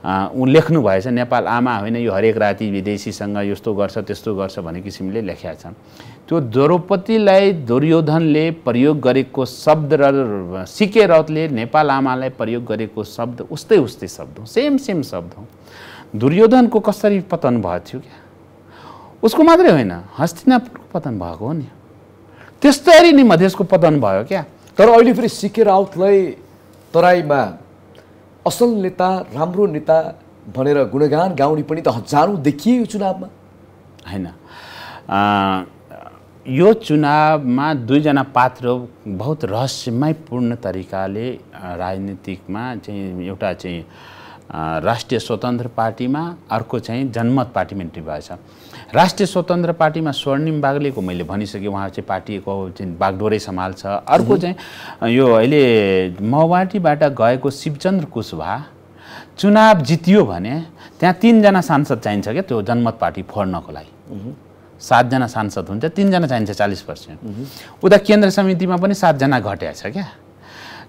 ऊ लेख्नु भएछ नेपाल आमा होइन यो हरेक राति विदेशीसँग यस्तो गर्छ त्यस्तो गर्छ भन्ने किसिमले लेखेका छन् त्यो द्रौपदीलाई दुर्योधनले प्रयोग गरेको शब्द र सिके रथले नेपाल आमालाई प्रयोग गरेको शब्द उस्तै उस्तै शब्द हो सेम सेम शब्द हो दुर्योधनको कसरी पतन भएको थियो क्या उसको मात्रै होइन हस्तिनापुरको पतन भएको हो नि त्यस्तै नि मधेसको पतन भयो क्या तर अहिले फेरि सिके राउतलाई तराईमा असल नेता राम्रो नेता भनेर गुणगान गाउने पनि त हजारौँ देखिए यो चुनावमा होइन यो चुनावमा दुईजना पात्र बहुत रहस्यमय पूर्ण तरिकाले राजनीतिकमा चाहिँ एउटा चाहिँ राष्ट्रिय स्वतन्त्र पार्टीमा अर्को चाहिँ जनमत पार्टीमा भएछ राष्ट्रिय स्वतन्त्र पार्टीमा स्वर्णिम बाग्लेको मैले भनिसकेँ उहाँ चाहिँ पार्टीको चाहिँ बागडोरै सम्हाल्छ अर्को चाहिँ यो अहिले माओवादीबाट गएको शिवचन्द्र कुशवाहा चुनाव जितियो भने त्यहाँ तिनजना सांसद चाहिन्छ क्या त्यो जनमत पार्टी फोड्नको लागि सातजना सांसद हुन्छ तिनजना चाहिन्छ चालिस पर्सेन्ट उता केन्द्र समितिमा पनि सातजना घटेको छ क्या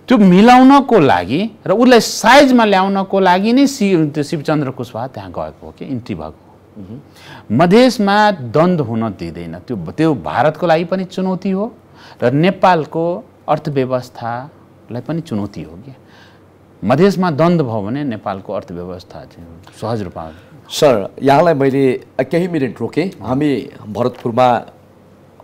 त्यो मिलाउनको लागि र उसलाई साइजमा ल्याउनको लागि नै शिव त्यो शिवचन्द्र कुशवाहा त्यहाँ गएको हो कि इन्ट्री भएको मधेसमा द्वन्द हुन दिँदैन त्यो त्यो भारतको लागि पनि चुनौती हो र नेपालको अर्थव्यवस्थालाई पनि चुनौती हो क्या मधेसमा द्वन्द भयो भने नेपालको अर्थव्यवस्था सहज रूपमा सर यहाँलाई मैले केही मिनट रोकेँ हामी भरतपुरमा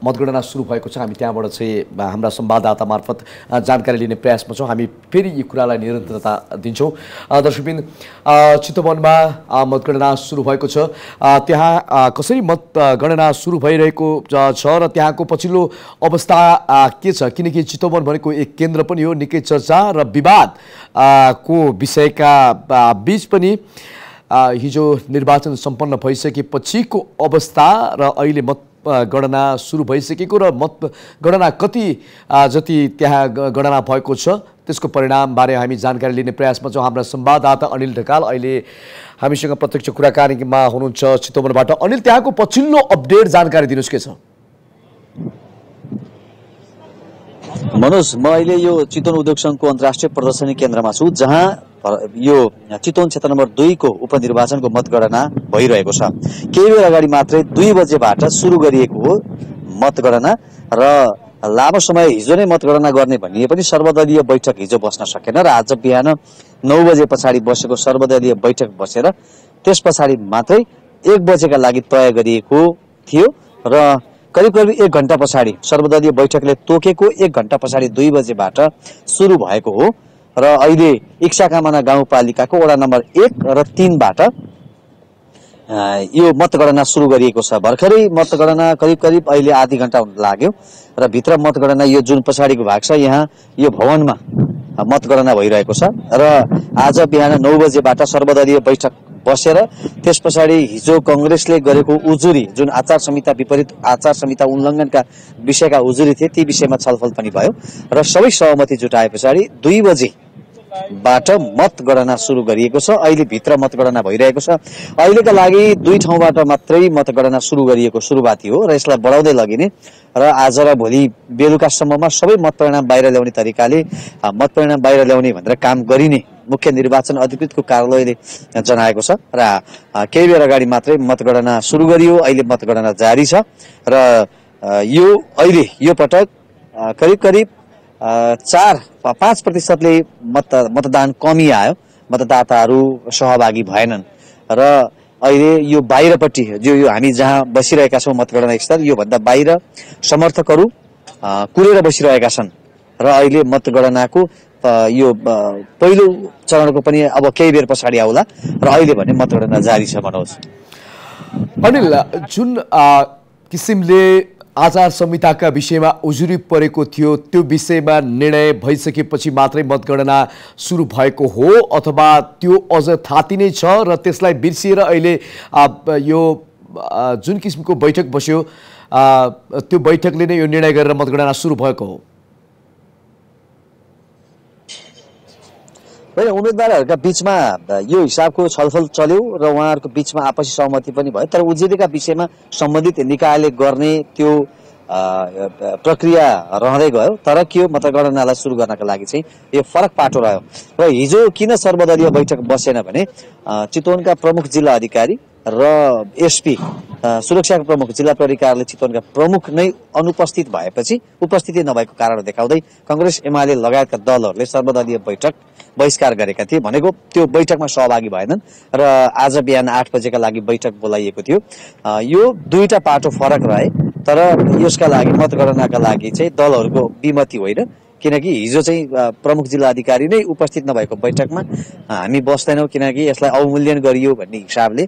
मतगणना सुरु भएको छ हामी त्यहाँबाट चाहिँ हाम्रा संवाददाता मार्फत जानकारी लिने प्रयासमा छौँ हामी फेरि यी कुरालाई निरन्तरता दिन्छौँ दर्शकबिन चितवनमा मतगणना सुरु भएको छ त्यहाँ कसरी मतगणना सुरु भइरहेको छ र त्यहाँको पछिल्लो अवस्था के छ किनकि चितवन भनेको एक केन्द्र पनि हो निकै चर्चा र विवाद को विषयका बिच पनि हिजो निर्वाचन सम्पन्न भइसकेपछिको अवस्था र अहिले मत गणना सुरु भइसकेको र मत गणना कति जति त्यहाँ गणना भएको छ त्यसको परिणामबारे हामी जानकारी लिने प्रयासमा छौँ हाम्रा संवाददाता अनिल ढकाल अहिले हामीसँग प्रत्यक्ष कुराकानीमा हुनुहुन्छ चितवनबाट अनिल त्यहाँको पछिल्लो अपडेट जानकारी दिनुहोस् के छ मनोज म अहिले यो चितवन उद्योग सङ्घको अन्तर्राष्ट्रिय प्रदर्शनी केन्द्रमा छु जहाँ यो चितवन क्षेत्र नम्बर दुईको उपनिर्वाचनको मतगणना भइरहेको छ केही बेर अगाडि मात्रै दुई बजेबाट सुरु गरिएको हो मतगणना र लामो समय हिजो नै मतगणना गर्ने भनिए पनि सर्वदलीय बैठक हिजो बस्न सकेन र आज बिहान नौ बजे पछाडि बसेको सर्वदलीय बैठक बसेर त्यस पछाडि मात्रै एक बजेका लागि तय गरिएको थियो र करिब करिब एक घन्टा पछाडि सर्वदलीय बैठकले तोकेको एक घन्टा पछाडि दुई बजेबाट सुरु भएको हो र अहिले इक्साकामाना गाउँपालिकाको वडा नम्बर एक र तिनबाट यो मतगणना सुरु गरिएको छ भर्खरै मतगणना करिब करिब अहिले आधी घन्टा लाग्यो र भित्र मतगणना यो जुन पछाडिको भाग छ यहाँ यो भवनमा मतगणना भइरहेको छ र आज बिहान नौ बजेबाट सर्वदलीय बैठक बसेर त्यस पछाडि हिजो कङ्ग्रेसले गरेको उजुरी जुन आचार संहिता विपरीत आचार संहिता उल्लङ्घनका विषयका उजुरी थिए ती विषयमा छलफल पनि भयो र सबै सहमति जुटाए पछाडि दुई बजी बाट मतगणना सुरु गरिएको छ अहिले भित्र मतगणना भइरहेको छ अहिलेका लागि दुई ठाउँबाट मात्रै मतगणना सुरु गरिएको सुरुवाती हो र यसलाई बढाउँदै लगिने र आज र भोलि बेलुकासम्ममा सबै मत बाहिर ल्याउने तरिकाले मत बाहिर ल्याउने भनेर काम गरिने मुख्य निर्वाचन अधिकृतको कार्यालयले जनाएको छ र केही बेर अगाडि मात्रै मतगणना सुरु गरियो अहिले मतगणना जारी छ र यो अहिले यो पटक करिब करिब चार पाँच प्रतिशतले मत मतदान कमी आयो मतदाताहरू सहभागी भएनन् र अहिले यो बाहिरपट्टि जो यो हामी जहाँ बसिरहेका छौँ मतगणना स्थल योभन्दा बाहिर समर्थकहरू कुरेर बसिरहेका छन् र अहिले मतगणनाको यो पहिलो चरणको पनि अब केही बेर पछाडि आउला र अहिले भने मतगणना जारी छ भनौँ अनिल जुन किसिमले आचार संहिताका विषयमा उजुरी परेको थियो त्यो विषयमा निर्णय भइसकेपछि मात्रै मतगणना सुरु भएको हो अथवा त्यो अझ थाती नै छ र त्यसलाई बिर्सिएर अहिले यो जुन किसिमको बैठक बस्यो त्यो बैठकले नै यो निर्णय गरेर मतगणना सुरु भएको हो होइन उम्मेद्वारहरूका बिचमा यो हिसाबको छलफल चल्यो र उहाँहरूको बिचमा आपसी सहमति पनि भयो तर उजुरीका विषयमा सम्बन्धित निकायले गर्ने त्यो प्रक्रिया रहँदै गयो तर के हो मतगणनालाई सुरु गर्नका लागि चाहिँ यो फरक पाटो रह्यो र हिजो किन सर्वदलीय बैठक बसेन भने चितवनका प्रमुख जिल्ला अधिकारी र एसपी सुरक्षाको प्रमुख जिल्ला प्रहरीकारले चितवनका प्रमुख नै अनुपस्थित भएपछि उपस्थिति नभएको कारण देखाउँदै कङ्ग्रेस एमाले लगायतका दलहरूले सर्वदलीय बैठक बहिष्कार गरेका थिए भनेको त्यो बैठकमा सहभागी भएनन् र आज बिहान आठ बजेका लागि बैठक बोलाइएको थियो यो दुईवटा पाटो फरक रहे तर यसका लागि मतगणनाका लागि चाहिँ दलहरूको विमति होइन किनकि हिजो चाहिँ प्रमुख जिल्ला अधिकारी नै उपस्थित नभएको बैठकमा हामी बस्दैनौँ किनकि यसलाई अवमूल्यन गरियो भन्ने हिसाबले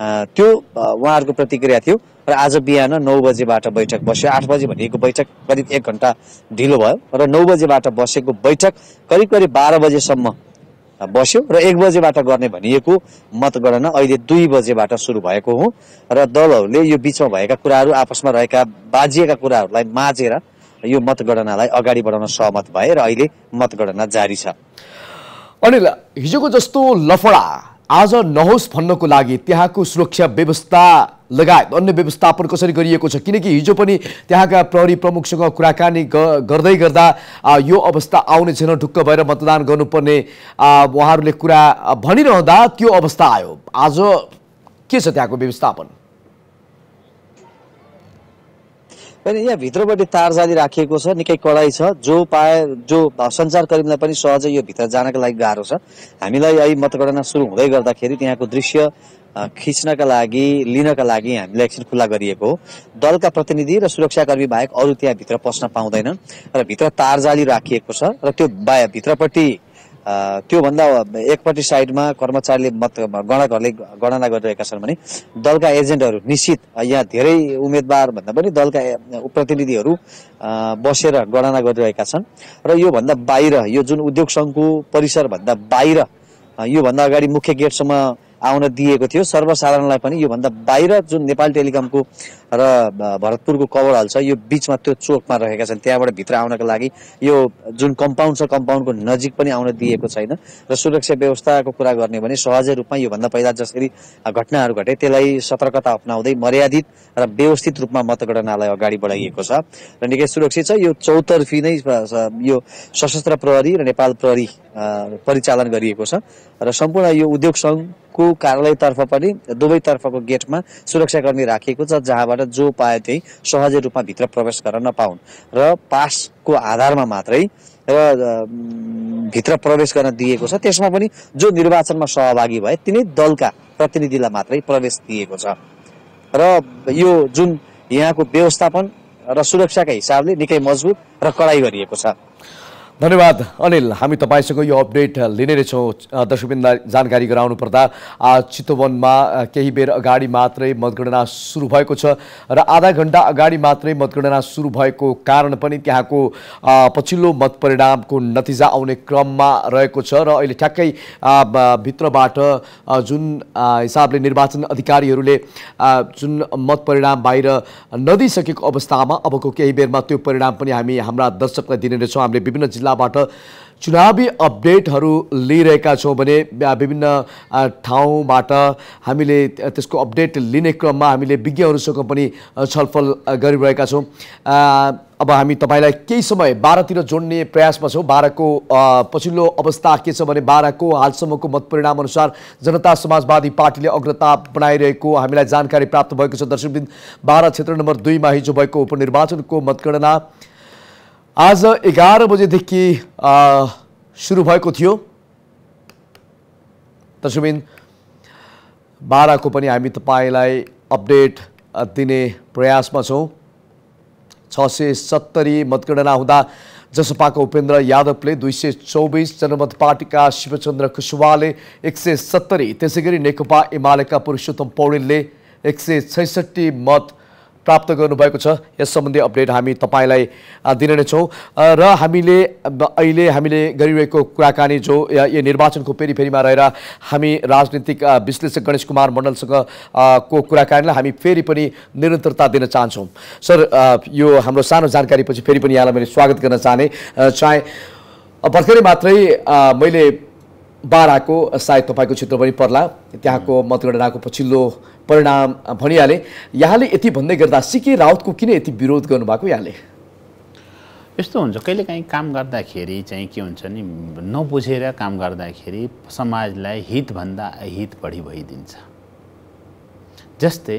त्यो उहाँहरूको प्रतिक्रिया थियो र आज बिहान नौ बजेबाट बैठक बस्यो आठ बजे भनिएको बैठक करिब एक घन्टा ढिलो भयो र नौ बजेबाट बसेको बैठक करिब करिब बाह्र बजेसम्म बस्यो र एक बजेबाट गर्ने भनिएको मतगणना अहिले दुई बजेबाट सुरु भएको हो र दलहरूले यो बिचमा भएका कुराहरू आपसमा रहेका बाजिएका कुराहरूलाई माझेर यो मतगणनालाई अगाडि बढाउन सहमत भए र अहिले मतगणना जारी छ अनिल हिजोको जस्तो लफडा आज नहोस् भन्नको लागि त्यहाँको सुरक्षा व्यवस्था लगायत अन्य व्यवस्थापन कसरी गरिएको छ किनकि हिजो पनि त्यहाँका प्रहरी प्रमुखसँग कुराकानी गर्दै गर्दा यो अवस्था आउने छैन ढुक्क भएर मतदान गर्नुपर्ने उहाँहरूले कुरा भनिरहँदा त्यो अवस्था आयो आज के छ त्यहाँको व्यवस्थापन होइन यहाँ भित्रपट्टि तार जाली राखिएको छ निकै कडाइ छ जो पाए जो सञ्चारकर्मीलाई पनि सहजै यो भित्र जानको लागि गाह्रो छ हामीलाई अहिले मतगणना सुरु हुँदै गर्दाखेरि त्यहाँको दृश्य खिच्नका लागि लिनका लागि हामीलाई एकछिन खुल्ला गरिएको हो दलका प्रतिनिधि र सुरक्षाकर्मी बाहेक अरू त्यहाँभित्र पस्न पाउँदैनन् र भित्र तार जाली राखिएको छ र त्यो बाहेक भित्रपट्टि त्योभन्दा एकपट्टि साइडमा कर्मचारीले मत गणकहरूले गणना गरिरहेका छन् भने दलका एजेन्टहरू निश्चित यहाँ धेरै भन्दा पनि दलका प्रतिनिधिहरू बसेर गणना गरिरहेका छन् र योभन्दा बाहिर यो जुन उद्योग सङ्घको परिसरभन्दा बाहिर योभन्दा अगाडि मुख्य गेटसम्म आउन दिएको थियो सर्वसाधारणलाई पनि योभन्दा बाहिर जुन नेपाल टेलिकमको र भरतपुरको कभर हल छ यो बिचमा त्यो चोकमा रहेका छन् त्यहाँबाट भित्र आउनको लागि यो जुन कम्पाउन्ड छ कम्पाउन्डको नजिक पनि आउन दिएको छैन र सुरक्षा व्यवस्थाको कुरा गर्ने भने सहजै रूपमा योभन्दा पहिला जसरी घटनाहरू घटे त्यसलाई सतर्कता अप्नाउँदै मर्यादित र व्यवस्थित रूपमा मतगणनालाई अगाडि बढाइएको छ र निकै सुरक्षित छ यो चौतर्फी नै यो सशस्त्र प्रहरी र नेपाल प्रहरी परिचालन गरिएको छ र सम्पूर्ण यो उद्योग सङ्घ को कार्यालयतर्फ पनि दुवैतर्फको गेटमा सुरक्षाकर्मी राखिएको छ जहाँबाट जो पाए त्यही सहजै रूपमा भित्र प्रवेश गर्न नपाउन् र पासको आधारमा मात्रै र भित्र प्रवेश गर्न दिएको छ त्यसमा पनि जो निर्वाचनमा सहभागी भए तिनै दलका प्रतिनिधिलाई मात्रै प्रवेश दिएको छ र यो जुन यहाँको व्यवस्थापन र सुरक्षाका हिसाबले निकै मजबुत र कडाई गरिएको छ धन्यवाद अनिल हामी तपाईँसँग यो अपडेट लिने रहेछौँ दर्शकबिनलाई जानकारी गराउनु पर्दा चितवनमा केही बेर अगाडि मात्रै मतगणना सुरु भएको छ र आधा घन्टा अगाडि मात्रै मतगणना सुरु भएको कारण पनि त्यहाँको पछिल्लो मतपरिणामको नतिजा आउने क्रममा रहेको छ र अहिले ठ्याक्कै भित्रबाट जुन हिसाबले निर्वाचन अधिकारीहरूले जुन मतपरिणाम बाहिर नदिइसकेको अवस्थामा अबको केही बेरमा त्यो परिणाम पनि हामी हाम्रा दर्शकलाई दिने रहेछौँ हामीले विभिन्न जिल्लाबाट चुनावी अपडेटहरू लिइरहेका छौँ भने विभिन्न ठाउँबाट हामीले त्यसको अपडेट लिने क्रममा हामीले विज्ञहरूसँग पनि छलफल गरिरहेका छौँ अब हामी तपाईँलाई केही समय बाह्रतिर जोड्ने प्रयासमा छौँ बाह्रको पछिल्लो अवस्था के छ भने बाह्रको हालसम्मको अनुसार जनता समाजवादी पार्टीले अग्रता बनाइरहेको हामीलाई जानकारी प्राप्त भएको छ दर्शकबिन बाह्र क्षेत्र नम्बर दुईमा हिजो भएको उपनिर्वाचनको मतगणना आज एघार बजेदेखि सुरु भएको थियो तस्मिन बाह्रको पनि हामी तपाईँलाई अपडेट दिने प्रयासमा छौँ छ सय सत्तरी मतगणना हुँदा जसपाको उपेन्द्र यादवले दुई सय चौबिस जनमत पार्टीका शिवचन्द्र कुशवाहाले एक सय सत्तरी त्यसै गरी नेकपा एमालेका पुरुषोत्तम पौडेलले एक सय छैसठी मत प्राप्त गर्नुभएको छ यस सम्बन्धी अपडेट हामी तपाईँलाई दिने नै छौँ र हामीले अहिले हामीले गरिरहेको कुराकानी जो यो निर्वाचनको फेरिफेरिमा रहेर हामी राजनीतिक विश्लेषक गणेश कुमार मण्डलसँग को कुराकानीलाई हामी फेरि पनि निरन्तरता दिन चाहन्छौँ सर यो हाम्रो सानो जानकारीपछि फेरि पनि यहाँलाई मैले स्वागत गर्न चाहने चाहे भर्खरै मात्रै मैले बाह्रको सायद तपाईँको क्षेत्र पनि पर्ला त्यहाँको मतगणनाको पछिल्लो परिणाम भनिहाले यहाँले यति भन्दै गर्दा सिके राउतको किन यति विरोध गर्नुभएको यहाँले यस्तो हुन्छ कहिलेकाहीँ काम गर्दाखेरि चाहिँ के हुन्छ नि नबुझेर काम गर्दाखेरि समाजलाई हितभन्दा अहित बढी भइदिन्छ जस्तै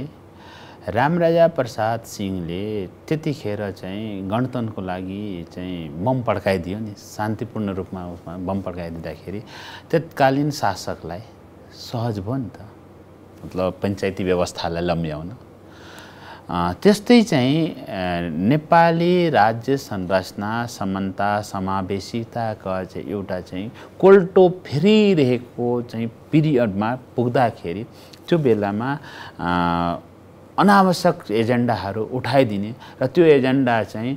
रामराजा प्रसाद सिंहले त्यतिखेर चाहिँ गणतन्त्रको लागि चाहिँ बम पड्काइदियो नि शान्तिपूर्ण रूपमा उसमा बम पड्काइदिँदाखेरि तत्कालीन शासकलाई सहज भयो नि त मतलब पञ्चायती व्यवस्थालाई लम्ब्याउन त्यस्तै चाहिँ नेपाली राज्य संरचना समानता समावेशिताका चाहिँ एउटा चाहिँ कोल्टो फेरिरहेको चाहिँ पिरियडमा पुग्दाखेरि त्यो बेलामा अनावश्यक एजेन्डाहरू उठाइदिने र त्यो एजेन्डा चाहिँ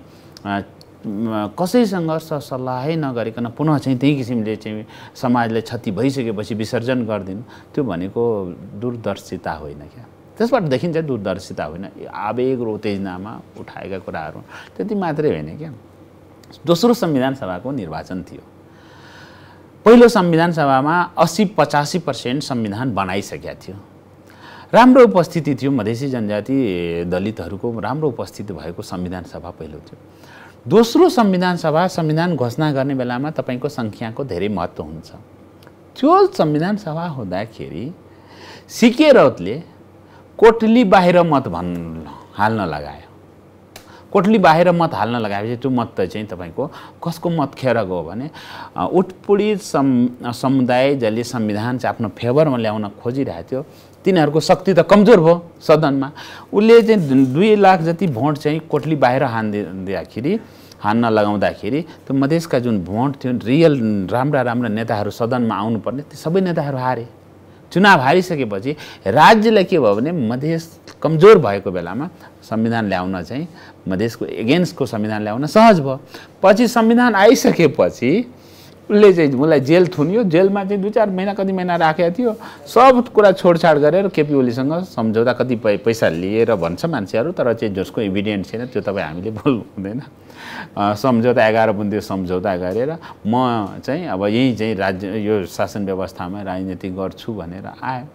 कसैसँग सल्लाहै नगरिकन पुनः चाहिँ त्यही किसिमले चाहिँ समाजले क्षति भइसकेपछि विसर्जन गरिदिनु त्यो भनेको दूरदर्शिता होइन क्या त्यसबाट देखिन्छ दूरदर्शिता होइन आवेग र उत्तेजनामा उठाएका कुराहरू त्यति मात्रै होइन क्या दोस्रो संविधान सभाको निर्वाचन थियो पहिलो संविधान सभामा असी पचासी पर्सेन्ट संविधान बनाइसकेका थियो राम्रो उपस्थिति थियो मधेसी जनजाति दलितहरूको राम्रो उपस्थिति भएको संविधान सभा पहिलो थियो दोस्रो संविधान सभा संविधान घोषणा गर्ने बेलामा तपाईँको सङ्ख्याको धेरै महत्त्व हुन्छ त्यो संविधान सभा हुँदाखेरि सिके राउतले कोटली बाहिर मत भन् हाल्न लगायो कोटली बाहिर मत हाल्न लगाएपछि त्यो मत चाहिँ तपाईँको कसको मत खेर गयो भने उत्पीडित सम समुदाय जसले संविधान चाहिँ आफ्नो फेभरमा ल्याउन खोजिरहेको थियो तिनीहरूको शक्ति त कमजोर भयो सदनमा उसले चाहिँ दुई लाख जति भोट चाहिँ कोटली बाहिर हानिदिँदाखेरि हान्न लगाउँदाखेरि त्यो मधेसका जुन भोट थियो रियल राम्रा राम्रा नेताहरू सदनमा आउनुपर्ने ती सबै नेताहरू हारे चुनाव हारिसकेपछि राज्यलाई के भयो भने मधेस कमजोर भएको बेलामा संविधान ल्याउन चाहिँ मधेसको एगेन्स्टको संविधान ल्याउन सहज भयो पछि संविधान आइसकेपछि उसले चाहिँ उसलाई जेल थुन्यो जेलमा चाहिँ दुई चार महिना कति महिना राखेको थियो सब कुरा छोडछाड गरेर केपी ओलीसँग सम्झौता कतिपय पैसा लिएर भन्छ मान्छेहरू तर चाहिँ जसको इभिडेन्ट छैन त्यो तपाईँ हामीले बोल्नु हुँदैन सम्झौता एघार बुन्दे सम्झौता गरेर म चाहिँ अब यहीँ चाहिँ राज्य यो शासन व्यवस्थामा राजनीति गर्छु भनेर आयो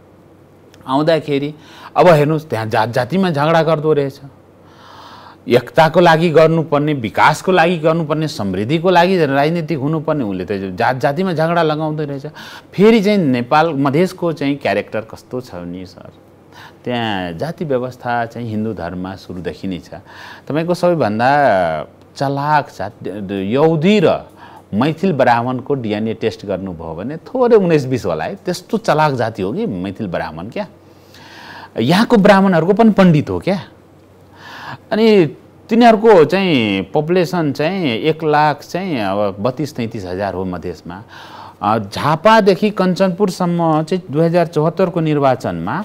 आउँदाखेरि अब हेर्नुहोस् त्यहाँ जात जातिमा झगडा गर्दो रहेछ एकताको लागि गर्नुपर्ने विकासको लागि गर्नुपर्ने समृद्धिको लागि राजनीतिक हुनुपर्ने उसले त जात जातिमा झगडा लगाउँदै रहेछ फेरि चाहिँ नेपाल मधेसको चाहिँ क्यारेक्टर कस्तो छ नि सर त्यहाँ जाति व्यवस्था चाहिँ हिन्दू धर्ममा सुरुदेखि नै छ तपाईँको सबैभन्दा चलाक जाति यौदी र मैथिल ब्राह्मणको डिएनए टेस्ट गर्नुभयो भने थोरै उन्नाइस बिस होला है त्यस्तो चलाक जाति हो कि मैथिल ब्राह्मण क्या यहाँको ब्राह्मणहरूको पनि पण्डित हो क्या अनि तिनीहरूको चाहिँ पपुलेसन चाहिँ एक लाख चाहिँ अब बत्तिस तैँतिस हजार हो मधेसमा झापादेखि कञ्चनपुरसम्म चाहिँ दुई हजार चौहत्तरको निर्वाचनमा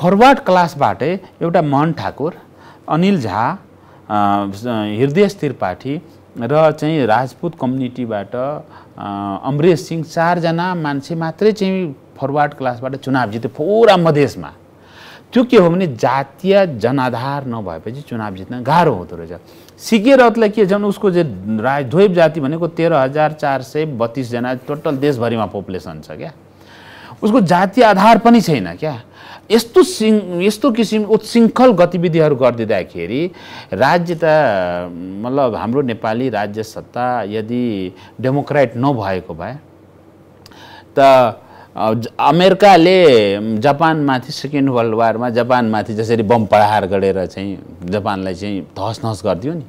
फरवर्ड क्लासबाटै एउटा मोहन ठाकुर अनिल झा हृदय त्रिपाठी र चाहिँ राजपूत कम्युनिटीबाट अमरेश सिंह चारजना मान्छे मात्रै चाहिँ फरवर्ड क्लासबाट चुनाव जित्यो पुरा मधेसमा त्यो के हो भने जातीय जनाधार नभएपछि चुनाव जित्न गाह्रो हुँदो रहेछ सिके रथलाई के छ भने उसको चाहिँ राज धोइब जाति भनेको तेह्र हजार चार सय बत्तिसजना टोटल देशभरिमा पपुलेसन छ क्या उसको जातीय आधार पनि छैन क्या यस्तो सिङ यस्तो किसिम उत्शृङ्खल गतिविधिहरू गरिदिँदाखेरि राज्य त मतलब हाम्रो नेपाली राज्य सत्ता यदि डेमोक्रेट नभएको भए त अमेरिकाले जापानमाथि सेकेन्ड वर्ल्ड वारमा जापानमाथि जसरी बम प्रहार गरेर चाहिँ जापानलाई चाहिँ धस नहस गरिदियो नि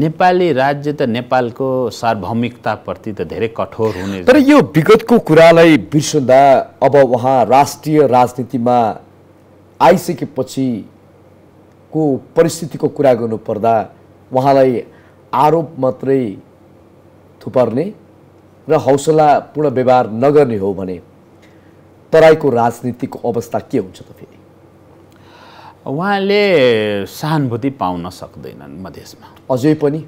नेपाली राज्य त नेपालको सार्वभौमिकताप्रति त धेरै कठोर हुने तर यो विगतको कुरालाई बिर्सदा अब उहाँ राष्ट्रिय राजनीतिमा आइसकेपछि को परिस्थितिको कुरा गर्नुपर्दा उहाँलाई आरोप मात्रै थुपर्ने र हौसलापूर्ण व्यवहार नगर्ने हो भने तराईको राजनीतिको अवस्था के हुन्छ त फेरि उहाँले सहानुभूति पाउन सक्दैनन् मधेसमा अझै पनि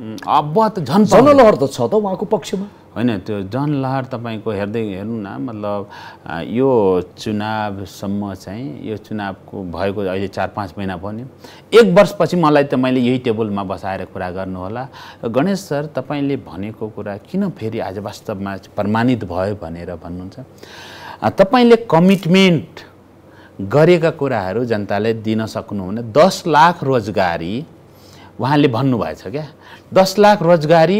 अब त झन् जनलहर त छ त उहाँको पक्षमा होइन त्यो जनलहर तपाईँको हेर्दै हेर्नु न मतलब यो चुनावसम्म चाहिँ यो चुनावको भएको अहिले चार पाँच महिना भन्यो एक वर्षपछि मलाई त मैले यही टेबलमा बसाएर कुरा गर्नुहोला गणेश सर तपाईँले भनेको कुरा किन फेरि आज वास्तवमा प्रमाणित भयो भनेर भन्नुहुन्छ तपाईँले कमिटमेन्ट गरेका कुराहरू जनताले दिन सक्नुहुने दस लाख रोजगारी उहाँले भन्नुभएछ क्या दस लाख रोजगारी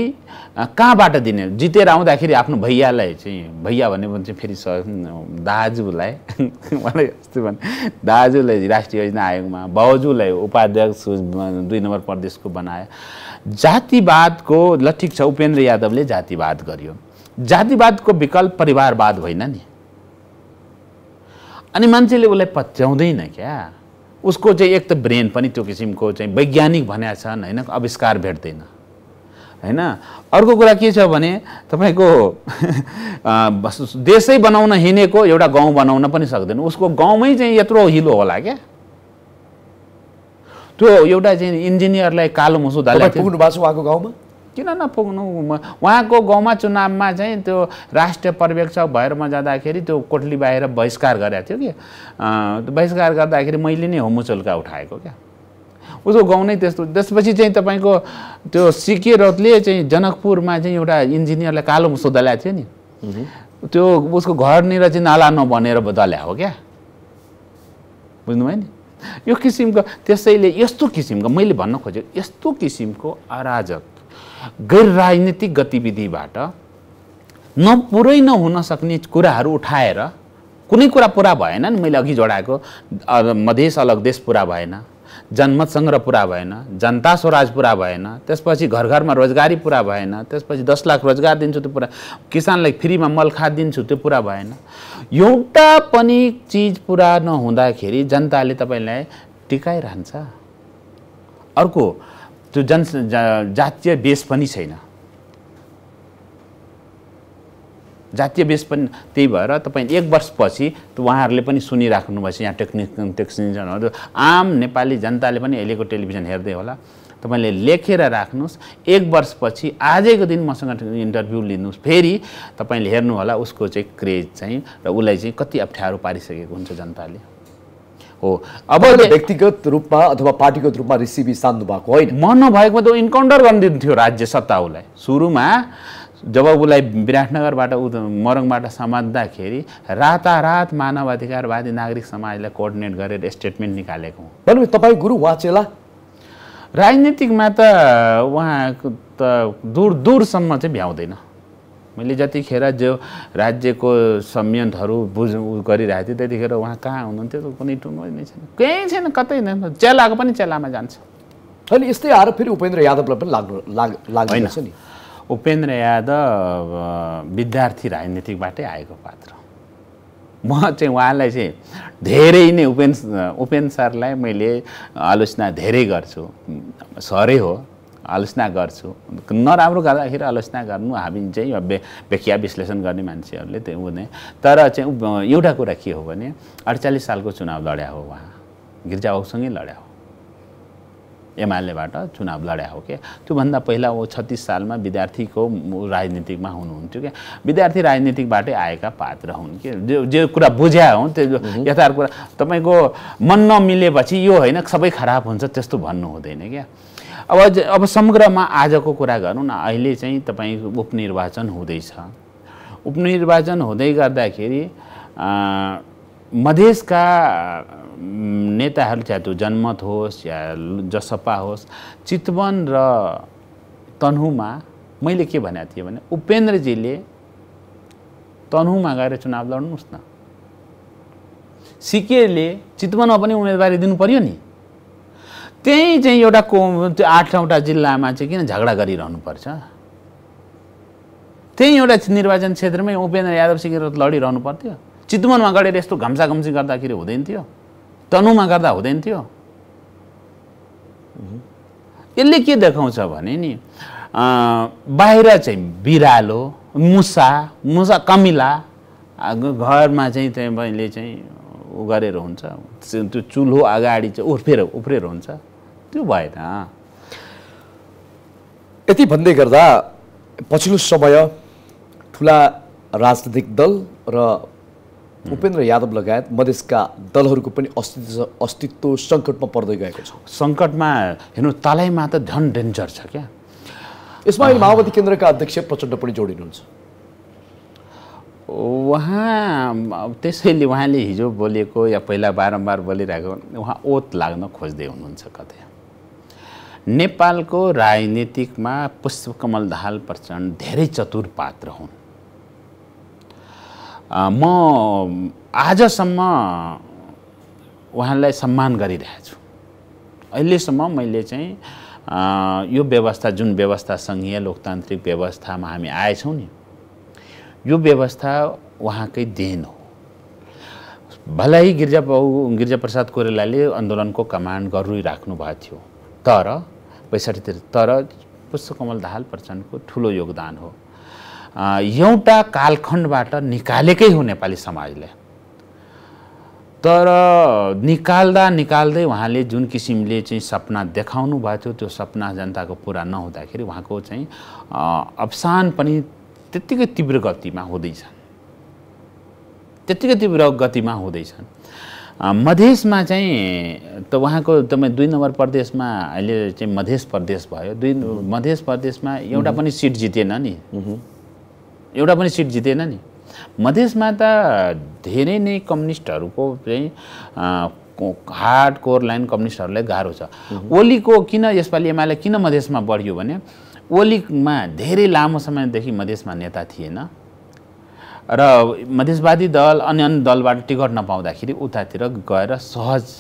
कहाँबाट दिने जितेर आउँदाखेरि आफ्नो भैयालाई चाहिँ भैया भन्यो भने चाहिँ फेरि दाजुलाई मलाई जस्तो भने दाजुलाई राष्ट्रिय योजना आयोगमा भाउजूलाई उपाध्यक्ष दुई नम्बर प्रदेशको बनायो जातिवादको ल ठिक छ उपेन्द्र यादवले जातिवाद गर्यो जातिवादको विकल्प परिवारवाद होइन नि अनि मान्छेले उसलाई पत्याउँदैन क्या उसको चाहिँ एक त ब्रेन पनि त्यो किसिमको चाहिँ वैज्ञानिक भन्या छन् होइन आविष्कार भेट्दैन होइन अर्को कुरा के छ भने तपाईँको देशै बनाउन हिँडेको एउटा गाउँ बनाउन पनि सक्दैन उसको गाउँमै चाहिँ यत्रो हिलो होला क्या त्यो एउटा चाहिँ इन्जिनियरलाई कालो मुसु उहाँको गाउँमा किन नपुग्नु उहाँको गाउँमा चुनावमा चाहिँ त्यो राष्ट्रिय पर्यवेक्षक भएर म जाँदाखेरि त्यो कोटली बाहिर बहिष्कार गरेको थियो कि बहिष्कार गर्दाखेरि मैले नै होमुचुल्का उठाएको क्या उसको गाउँ नै त्यस्तो त्यसपछि चाहिँ तपाईँको त्यो सिके रथले चाहिँ जनकपुरमा चाहिँ एउटा इन्जिनियरलाई कालो मुसो दल्याएको थियो नि त्यो उसको घरनिर चाहिँ नाला नबनेर दल्या हो क्या बुझ्नुभयो नि यो किसिमको त्यसैले यस्तो किसिमको मैले भन्न खोजेको यस्तो किसिमको अराजक गैर राजनीतिक गतिविधिबाट नपुरै नहुन सक्ने कुराहरू उठाएर कुनै कुरा पुरा भएन नि मैले अघि जोडाएको मधेस अलग देश पुरा भएन जनमत सङ्ग्रह पुरा भएन जनता स्वराज पुरा भएन त्यसपछि घर घरमा रोजगारी पुरा भएन त्यसपछि दस लाख रोजगार दिन्छु त्यो पुरा किसानलाई फ्रीमा मल खाद दिन्छु त्यो पुरा भएन एउटा पनि चिज पुरा नहुँदाखेरि जनताले तपाईँलाई टिकाइरहन्छ अर्को त्यो जन जातीय बेस पनि छैन जातीय बेस पनि त्यही भएर तपाईँ एक वर्षपछि उहाँहरूले पनि सुनिराख्नुभएछ यहाँ टेक्निक टेक्निसियनहरू आम नेपाली जनताले पनि अहिलेको टेलिभिजन हेर्दै होला तपाईँले लेखेर राख्नुहोस् एक वर्षपछि आजैको दिन मसँग इन्टरभ्यू लिनुहोस् फेरि तपाईँले हेर्नु होला उसको चाहिँ क्रेज चाहिँ र उसलाई चाहिँ कति अप्ठ्यारो पारिसकेको हुन्छ जनताले हो अब व्यक्तिगत रूपमा अथवा पार्टीगत रूपमा रिसिभी सान्नु भएको होइन मन नभएकोमा त इन्काउन्टर गरिदिन्थ्यो राज्य सत्ता उसलाई सुरुमा जब उसलाई विराटनगरबाट उ मरङबाट समात्दाखेरि रातारात मानव अधिकारवादी नागरिक समाजलाई कोअर्डिनेट गरेर स्टेटमेन्ट निकालेको हुँ तपाईँ गुरु वा चेला राजनीतिकमा त उहाँ त दूर दूरसम्म चाहिँ भ्याउँदैन मैले जतिखेर जो राज्यको संयन्त्रहरू बुझ गरिरहेको थिएँ त्यतिखेर उहाँ कहाँ हुनुहुन्थ्यो कुनै टुङ्गो नै छैन केही छैन कतै नै चेलाको पनि चेलामा जान्छ अहिले यस्तै आरोप फेरि उपेन्द्र यादवलाई पनि लाग्नु लाग्छ नि उपेन्द्र यादव विद्यार्थी राजनीतिकबाटै आएको पात्र म चाहिँ उहाँलाई चाहिँ धेरै नै उपेन उपेन सरलाई मैले आलोचना धेरै गर्छु सरै हो आलोचना गर्छु नराम्रो गर्दाखेरि आलोचना गर्नु हामी चाहिँ व्याख्या विश्लेषण गर्ने मान्छेहरूले त्यो हुने तर चाहिँ एउटा कुरा के हो भने अडचालिस सालको चुनाव लड्या हो उहाँ गिर्जाबाउसँगै लड्या हो एमालेबाट चुनाव लड्या हो क्या त्योभन्दा पहिला ऊ छत्तिस सालमा विद्यार्थीको राजनीतिमा हुनुहुन्थ्यो क्या विद्यार्थी राजनीतिकबाटै आएका पात्र हुन् कि जे जे कुरा बुझ्या हुन् त्यो यथार्थ कुरा तपाईँको मन नमिलेपछि यो होइन सबै खराब हुन्छ त्यस्तो भन्नु हुँदैन क्या अब अब समग्रमा आजको कुरा गरौँ न अहिले चाहिँ तपाईँ उपनिर्वाचन हुँदैछ उपनिर्वाचन हुँदै गर्दाखेरि मधेसका नेताहरू चाहे त्यो जनमत होस् या जसपा होस् चितवन र तनहुमा मैले के भनेको थिएँ भने उपेन्द्रजीले तनहुमा गएर चुनाव लड्नुहोस् न सिकेले चितवनमा पनि उम्मेदवारी दिनु पऱ्यो नि त्यहीँ चाहिँ एउटा को त्यो आठवटा जिल्लामा चाहिँ किन झगडा गरिरहनु पर्छ त्यहीँ एउटा निर्वाचन क्षेत्रमै उपेन्द्र यादव सिकेर लडिरहनु पर्थ्यो चितवनमा गएर यस्तो घम्सा घम्सी गर्दाखेरि हुँदैन थियो तनुमा गर्दा हुँदैन थियो यसले के देखाउँछ भने नि बाहिर चाहिँ बिरालो मुसा मुसा कमिला घरमा चाहिँ मैले चाहिँ ऊ गरेर हुन्छ त्यो चुल्हो अगाडि चाहिँ उफ्रेर उफ्रेर हुन्छ त्यो भएन यति भन्दै गर्दा पछिल्लो समय ठुला राजनीतिक दल र उपेन्द्र यादव लगायत मधेसका दलहरूको पनि अस्तित्व अस्तित्व सङ्कटमा पर्दै गएको छ सङ्कटमा हेर्नु तालैमा त झन् डेन्जर छ क्या यसमा अहिले माओवादी केन्द्रका अध्यक्ष प्रचण्ड पनि जोडिनुहुन्छ उहाँ त्यसैले उहाँले हिजो बोलेको या पहिला बारम्बार बोलिरहेको उहाँ ओत लाग्न खोज्दै हुनुहुन्छ कतै नेपालको राजनीतिकमा पुष्पकमल दाहाल प्रचण्ड धेरै चतुर पात्र हुन् म आजसम्म उहाँलाई सम्मान गरिरहेको छु अहिलेसम्म मैले चाहिँ यो व्यवस्था जुन व्यवस्था सङ्घीय लोकतान्त्रिक व्यवस्थामा हामी आएछौँ नि यो व्यवस्था उहाँकै देन हो भलै गिर्जा गिरिजाप्रसाद कोरेलाले आन्दोलनको कमान्ड भएको थियो तर पैँसठीतिर तर पुष्पकमल दाहाल प्रचण्डको ठुलो योगदान हो एउटा कालखण्डबाट निकालेकै हो नेपाली समाजले तर निकाल्दा निकाल्दै उहाँले जुन किसिमले चाहिँ सपना देखाउनु भएको थियो त्यो सपना जनताको पुरा नहुँदाखेरि उहाँको चाहिँ अवसान पनि त्यत्तिकै तीव्र गतिमा हुँदैछन् त्यत्तिकै तीव्र गतिमा हुँदैछन् मधेसमा चाहिँ त उहाँको एकदमै दुई नम्बर प्रदेशमा अहिले चाहिँ मधेस प्रदेश भयो दुई मधेस प्रदेशमा एउटा पनि सिट जितेन नि एउटा पनि सिट जितेन नि मधेसमा त धेरै नै कम्युनिस्टहरूको चाहिँ हार्ड कोर लाइन कम्युनिस्टहरूलाई गाह्रो छ ओलीको किन यसपालि एमाले किन मधेसमा बढियो भने ओलीमा धेरै लामो समयदेखि मधेसमा नेता थिएन र मधेसवादी दल अन्य अन्य दलबाट टिकट नपाउँदाखेरि उतातिर गएर सहज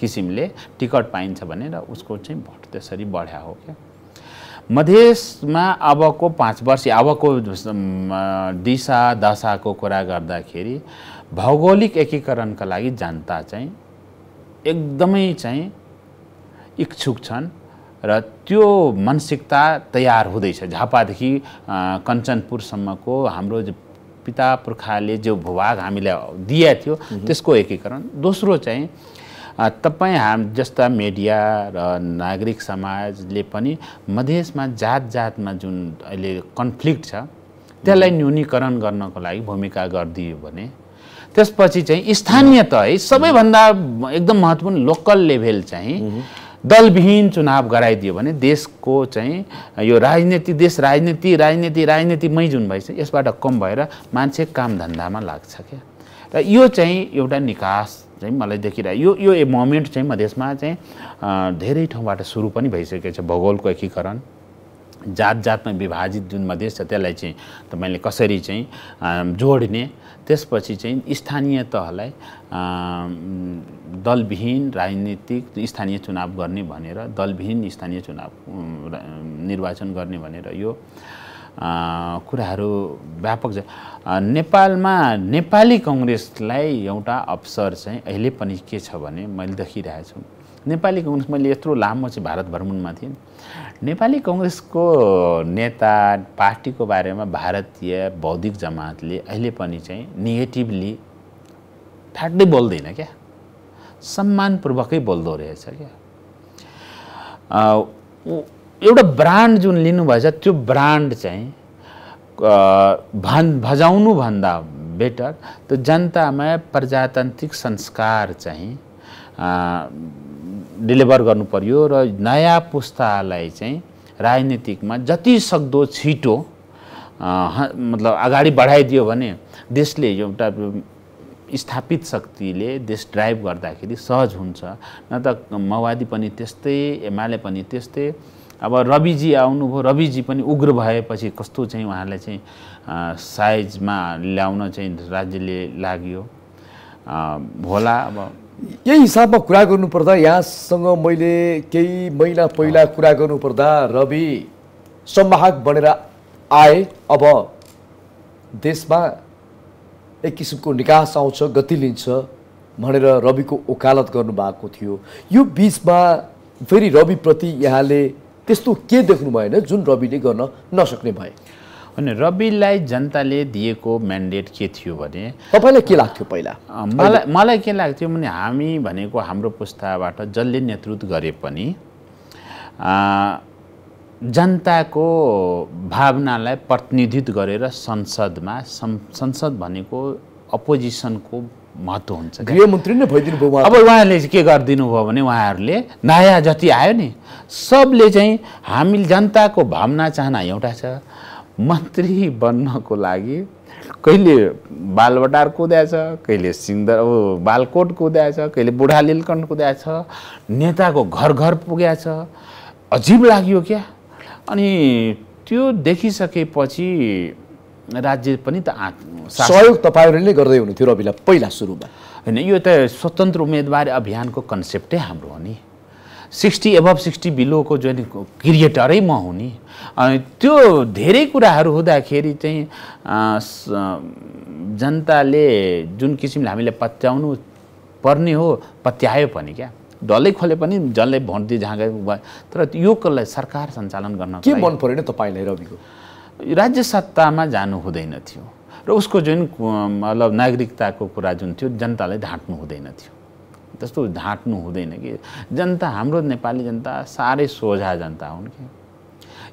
किसिमले टिकट पाइन्छ भनेर उसको चाहिँ भोट त्यसरी बढ्या हो क्या मधेसमा अबको पाँच वर्ष अबको दिशा दशाको कुरा गर्दाखेरि भौगोलिक एकीकरणका लागि जनता चाहिँ एकदमै चाहिँ इच्छुक छन् र त्यो मानसिकता तयार हुँदैछ झापादेखि कञ्चनपुरसम्मको हाम्रो पिता पुर्खाले जो भूभाग हामीलाई दिएको थियो त्यसको एकीकरण दोस्रो चाहिँ तपाईँ हाम जस्ता मिडिया र नागरिक समाजले पनि मधेसमा जात जातमा जुन अहिले कन्फ्लिक्ट छ त्यसलाई न्यूनीकरण गर्नको लागि भूमिका गरिदियो भने त्यसपछि चाहिँ स्थानीय है सबैभन्दा एकदम महत्त्वपूर्ण लोकल लेभल चाहिँ दलविहीन चुनाव गराइदियो भने देशको चाहिँ यो राजनीति देश राजनीति राजनीति राजनीतिमै जुन भएछ यसबाट कम भएर मान्छे कामधन्दामा लाग्छ क्या र यो चाहिँ एउटा निकास चाहिँ मलाई देखिरहेको यो यो मोमेन्ट चाहिँ मधेसमा चाहिँ धेरै ठाउँबाट सुरु पनि भइसकेको छ भूगोलको एकीकरण जात जातमा विभाजित जुन मधेस छ त्यसलाई चाहिँ तपाईँले कसरी चाहिँ जोड्ने त्यसपछि चाहिँ स्थानीय तहलाई दलविहीन राजनीतिक स्थानीय चुनाव गर्ने भनेर दलविहीन स्थानीय चुनाव निर्वाचन गर्ने भनेर यो कुराहरू व्यापक नेपालमा नेपाली कङ्ग्रेसलाई एउटा अवसर चाहिँ अहिले पनि के छ भने मैले देखिरहेको छु नेपाली कङ्ग्रेस मैले यत्रो लामो चाहिँ भारत भ्रमणमा थिएँ नेपाली कङ्ग्रेसको नेता पार्टीको बारेमा भारतीय बौद्धिक जमातले अहिले पनि चाहिँ नेगेटिभली ठ्याक्दै बोल्दैन क्या सम्मानपूर्वकै बोल्दो रहेछ क्या एउटा ब्रान्ड जुन लिनुभएछ त्यो ब्रान्ड चाहिँ भन् भजाउनुभन्दा बेटर त्यो जनतामा प्रजातान्त्रिक संस्कार चाहिँ डेलिभर गर्नु पर्यो र नयाँ पुस्तालाई चाहिँ राजनीतिकमा जति सक्दो छिटो मतलब अगाडि बढाइदियो भने देशले एउटा स्थापित शक्तिले देश ड्राइभ गर्दाखेरि सहज हुन्छ न त माओवादी पनि त्यस्तै एमाले पनि त्यस्तै अब रविजी आउनुभयो रविजी पनि उग्र भएपछि कस्तो चाहिँ उहाँलाई चाहिँ साइजमा ल्याउन चाहिँ राज्यले लाग्यो होला अब यही हिसाबमा कुरा गर्नुपर्दा यहाँसँग मैले केही महिना पहिला कुरा गर्नुपर्दा रवि संवाहक बनेर आए अब देशमा एक किसिमको निकास आउँछ गति लिन्छ भनेर रविको ओकालत गर्नुभएको थियो यो बिचमा फेरि रविप्रति यहाँले त्यस्तो के देख्नु भएन जुन रविले गर्न नसक्ने भए अनि रविलाई जनताले दिएको म्यान्डेट के थियो भने तपाईँलाई के लाग्थ्यो पहिला मलाई मलाई के लाग्थ्यो भने हामी भनेको हाम्रो पुस्ताबाट जसले नेतृत्व गरे पनि जनताको भावनालाई प्रतिनिधित्व गरेर संसदमा संसद भनेको अपोजिसनको महत्त्व हुन्छ गृहमन्त्री नै भइदिनु भयो अब उहाँहरूले के गरिदिनु भयो भने उहाँहरूले नयाँ जति आयो नि सबले चाहिँ हामी जनताको भावना चाहना एउटा छ मन्त्री बन्नको लागि कहिले बालबटार कुद्याएछ कहिले सिङ्दर बालकोट कुद्याएछ कहिले बुढा लिलकण्ठ कुद्याएछ नेताको घर घर पुग्याएछ अजिब लाग्यो क्या अनि त्यो देखिसकेपछि राज्य पनि त सहयोग तपाईँहरूले गर्दै हुनुहुन्थ्यो रविला पहिला सुरुमा होइन यो त स्वतन्त्र उम्मेदवार अभियानको कन्सेप्टै हाम्रो हो नि सिक्सटी एभभ सिक्सटी बिलोको जुन क्रिएटरै म हुने त्यो धेरै कुराहरू हुँदाखेरि चाहिँ जनताले जुन किसिमले हामीले पत्याउनु पर्ने हो पत्यायो पनि क्या डल्लै खोले पनि जसले भोट दिए जहाँ गए तर यो कसलाई सरकार सञ्चालन गर्न के मन परेन तपाईँलाई रविको राज्य सत्तामा जानु हुँदैन थियो र उसको जुन मतलब नागरिकताको कुरा जुन थियो जनतालाई ढाँट्नु हुँदैन थियो त्यस्तो ढाँट्नु हुँदैन कि जनता हाम्रो नेपाली जनता साह्रै सोझा जनता हुन् क्या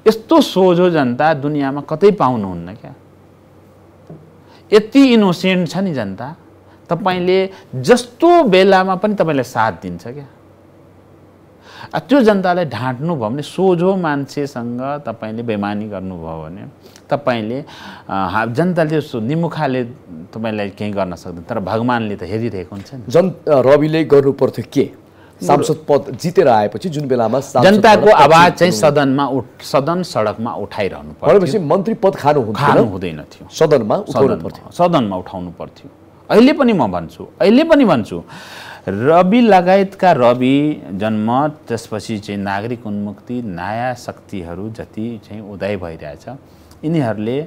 यस्तो सोझो जनता दुनियाँमा कतै पाउनुहुन्न क्या यति इनोसेन्ट छ नि जनता तपाईँले जस्तो बेलामा पनि तपाईँलाई साथ दिन्छ क्या त्यो जनतालाई ढाँट्नुभयो भने सोझो मान्छेसँग तपाईँले बेमानी गर्नुभयो भने तपाईँले जनताले निमुखाले तपाईँलाई केही गर्न सक्दैन तर भगवान्ले त हेरिरहेको हुन्छ नि जन रविले गर्नु पर्थ्यो के सांसद पद जितेर आएपछि जुन बेलामा जनताको आवाज चाहिँ सदनमा उठ सदन सडकमा उठाइरहनु पर्थ्यो मन्त्री पद खानु खानु हुँदैन थियो सदनमा उठाउनु पर्थ्यो सदनमा उठाउनु पर्थ्यो अहिले पनि म भन्छु अहिले पनि भन्छु रवि लगायतका रवि जन्म त्यसपछि चाहिँ नागरिक उन्मुक्ति नयाँ शक्तिहरू जति चाहिँ उदय भइरहेछ यिनीहरूले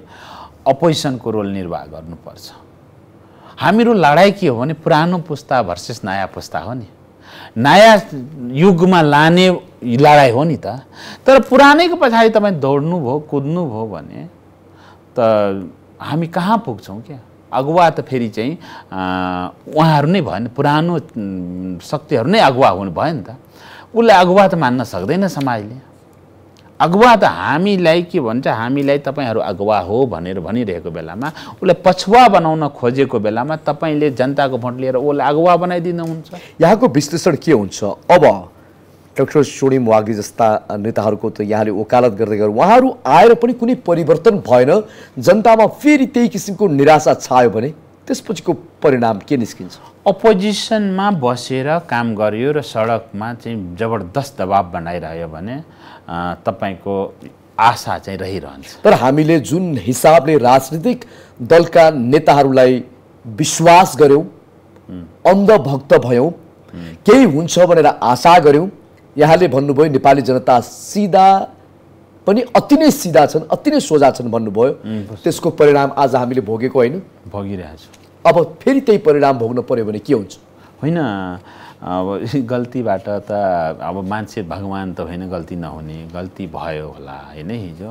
अपोजिसनको रोल निर्वाह गर्नुपर्छ हामीहरू लडाइँ के हो भने पुरानो पुस्ता भर्सेस नयाँ पुस्ता हो नि नयाँ युगमा लाने लडाइँ हो नि त तर पुरानैको पछाडि तपाईँ दौड्नुभयो कुद्नुभयो भने त हामी कहाँ पुग्छौँ क्या अगुवा त फेरि चाहिँ उहाँहरू नै भएन पुरानो शक्तिहरू नै अगुवा हुनु भयो नि त उसलाई अगुवा त मान्न सक्दैन समाजले अगुवा त हामीलाई के भन्छ हामीलाई तपाईँहरू अगुवा हो भनेर भनिरहेको बेलामा उसलाई पछुवा बनाउन खोजेको बेलामा तपाईँले जनताको भोट लिएर उसलाई अगुवा बनाइदिनुहुन्छ यहाँको विश्लेषण के हुन्छ अब डक्टर स्वर्णिम वाग्री जस्ता नेताहरूको त यहाँले वकालत गर्दै गर्नु उहाँहरू आएर पनि कुनै परिवर्तन भएन जनतामा फेरि त्यही किसिमको निराशा छायो भने त्यसपछिको परिणाम के निस्किन्छ अपोजिसनमा बसेर काम गरियो र सडकमा चाहिँ जबरदस्त दबाब बनाइरह्यो भने तपाईँको आशा चाहिँ रहिरहन्छ तर हामीले जुन हिसाबले राजनीतिक दलका नेताहरूलाई विश्वास गऱ्यौँ अन्धभक्त भयौँ केही हुन्छ भनेर आशा गऱ्यौँ यहाँले भन्नुभयो नेपाली जनता सिधा पनि अति नै सिधा छन् अति नै सोझा छन् भन्नुभयो त्यसको परिणाम आज हामीले भोगेको होइन भोगिरहेछ अब फेरि त्यही परिणाम भोग्नु पऱ्यो भने के हुन्छ होइन अब गल्तीबाट त अब मान्छे भगवान् त होइन गल्ती नहुने गल्ती भयो होला होइन हिजो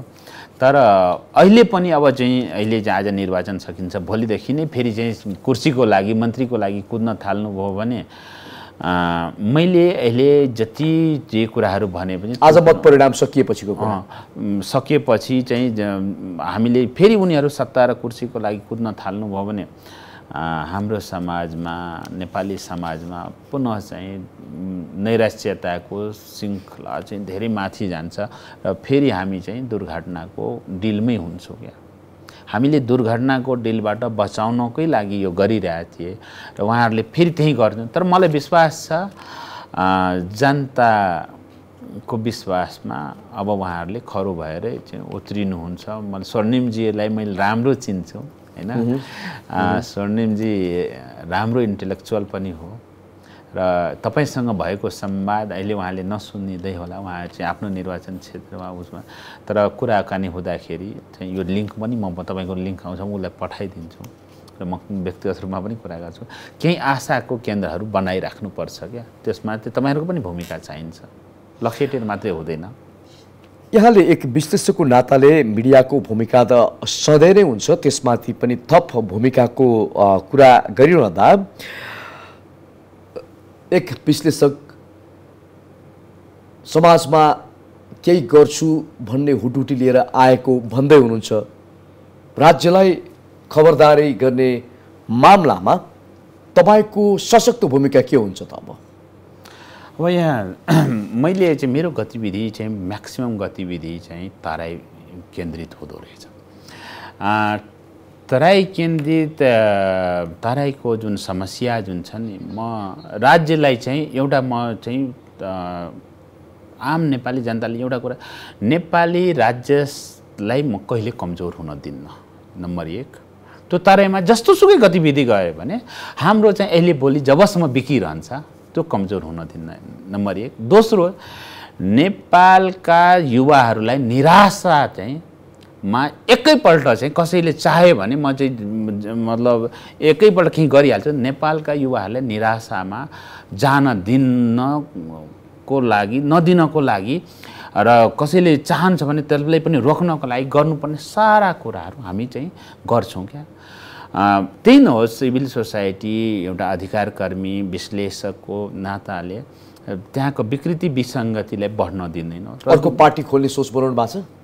तर अहिले पनि अब चाहिँ अहिले आज निर्वाचन सकिन्छ भोलिदेखि नै फेरि चाहिँ कुर्सीको लागि मन्त्रीको लागि कुद्न थाल्नुभयो भने मैले अहिले जति जे कुराहरू भने पनि आज मत परिणाम सकिएपछिको सकिएपछि चाहिँ हामीले फेरि उनीहरू सत्ता र कुर्सीको लागि कुद्न थाल्नुभयो भने हाम्रो समाजमा नेपाली समाजमा पुनः चाहिँ नैराश्यताको श्रृङ्खला चाहिँ धेरै माथि जान्छ र फेरि हामी चाहिँ दुर्घटनाको डिलमै हुन्छौँ क्या हामीले दुर्घटनाको डिलबाट बचाउनकै लागि यो गरिरहेका थिए र उहाँहरूले फेरि त्यहीँ गर्छन् तर मलाई विश्वास छ जनताको विश्वासमा अब उहाँहरूले खरो भएरै चाहिँ उत्रिनुहुन्छ मैले स्वर्णिमजीलाई मैले राम्रो चिन्छु होइन स्वर्णिमजी राम्रो इन्टेलेक्चुअल पनि हो र तपाईँसँग भएको संवाद अहिले उहाँले नसुनिँदै होला उहाँ चाहिँ आफ्नो निर्वाचन क्षेत्रमा उसमा तर कुराकानी हुँदाखेरि चाहिँ यो लिङ्क पनि म तपाईँको लिङ्क आउँछ उसलाई पठाइदिन्छु र म व्यक्तिगत रूपमा पनि कुरा गर्छु केही आशाको केन्द्रहरू बनाइराख्नुपर्छ क्या त्यसमा चाहिँ तपाईँहरूको पनि भूमिका चाहिन्छ लखेटेर मात्रै हुँदैन यहाँले एक विश्लेषकको नाताले मिडियाको भूमिका त सधैँ नै हुन्छ त्यसमाथि पनि थप भूमिकाको कुरा गरिरहँदा एक विश्लेषक समाजमा केही गर्छु भन्ने हुटुटी लिएर आएको भन्दै हुनुहुन्छ राज्यलाई खबरदारी गर्ने मामलामा तपाईँको सशक्त भूमिका के हुन्छ त अब अब यहाँ मैले चाहिँ मेरो गतिविधि चाहिँ म्याक्सिमम् गतिविधि चाहिँ तराई केन्द्रित हुँदो रहेछ तराई केन्द्रित तराईको जुन समस्या जुन छन् म राज्यलाई चाहिँ एउटा म चाहिँ आम नेपाली जनताले एउटा कुरा नेपाली राज्यलाई म कहिले कमजोर हुन दिन्न नम्बर एक त्यो तराईमा जस्तोसुकै गतिविधि गयो भने हाम्रो चाहिँ अहिले बोली जबसम्म बिकिरहन्छ त्यो कमजोर हुन दिन्न नम्बर एक दोस्रो नेपालका युवाहरूलाई निराशा चाहिँ मा एकैपल्ट चाहिँ कसैले चाह्यो भने म चाहिँ मतलब एकैपल्ट केही गरिहाल्छु नेपालका युवाहरूले निराशामा जान दिनको लागि नदिनको लागि र कसैले चाहन्छ भने त्यसलाई पनि रोक्नको लागि गर्नुपर्ने सारा कुराहरू हामी चाहिँ गर्छौँ क्या त्यही नै हो सिभिल सोसाइटी एउटा अधिकारकर्मी विश्लेषकको नाताले त्यहाँको विकृति विसङ्गतिलाई बढ्न दिँदैन अर्को पार्टी खोल्ने सोच बनाउनु भएको छ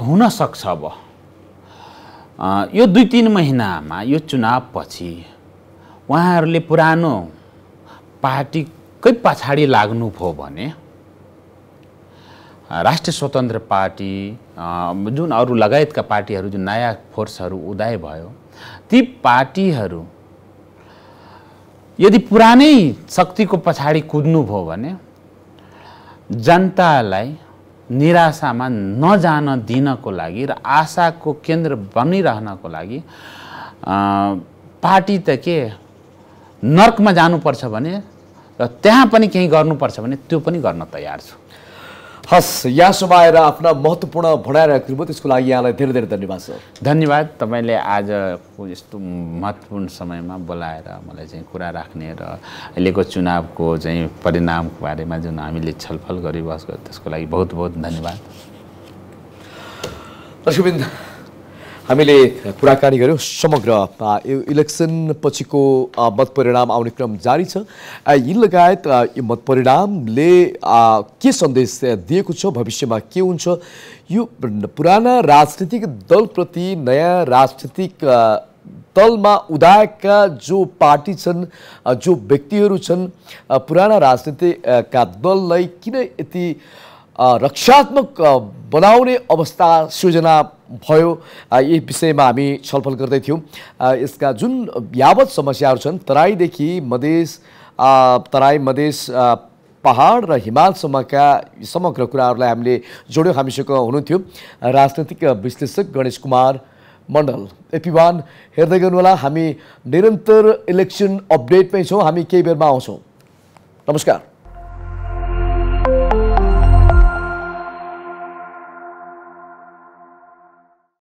हुनसक्छ अब यो दुई तिन महिनामा यो चुनावपछि उहाँहरूले पुरानो पार्टीकै पछाडि लाग्नुभयो भने राष्ट्रिय स्वतन्त्र पार्टी जुन अरू लगायतका पार्टीहरू जुन नयाँ फोर्सहरू उदय भयो ती पार्टीहरू यदि पुरानै शक्तिको पछाडि कुद्नुभयो भने जनतालाई निराशामा नजान दिनको लागि र आशाको केन्द्र बनिरहनको लागि पार्टी त के नर्कमा जानुपर्छ भने र त्यहाँ पनि केही गर्नुपर्छ भने त्यो पनि गर्न तयार छु हस् यहाँसम्म आएर आफ्ना महत्त्वपूर्ण भनाइ राख्नुभयो त्यसको लागि यहाँलाई धेरै धेरै धन्यवाद छ धन्यवाद तपाईँले आजको यस्तो महत्त्वपूर्ण समयमा बोलाएर मलाई चाहिँ कुरा राख्ने र अहिलेको चुनावको चाहिँ परिणामको बारेमा जुन हामीले छलफल गरिबस्को त्यसको लागि बहुत बहुत धन्यवाद हामीले कुराकानी गऱ्यौँ समग्र यो इलेक्सन पछिको मतपरिणाम आउने क्रम जारी छ यिन लगायत यो मतपरिणामले के सन्देश दिएको छ भविष्यमा के हुन्छ यो पुराना राजनीतिक दलप्रति नयाँ राजनीतिक दलमा उदायका जो पार्टी छन् जो व्यक्तिहरू छन् पुराना राजनीतिका दललाई किन यति रक्षात्मक बनाउने अवस्था सृजना भयो यही विषयमा हामी छलफल गर्दै थियौँ यसका जुन यावत समस्याहरू छन् तराईदेखि मधेस तराई मधेस पहाड र हिमालसम्मका समग्र कुराहरूलाई हामीले जोड्यौँ हामीसँग हुनुहुन्थ्यो राजनैतिक विश्लेषक गणेश कुमार मण्डल एपिवान हेर्दै गर्नुहोला हामी निरन्तर इलेक्सन अपडेटमै छौँ हामी केही बेरमा आउँछौँ नमस्कार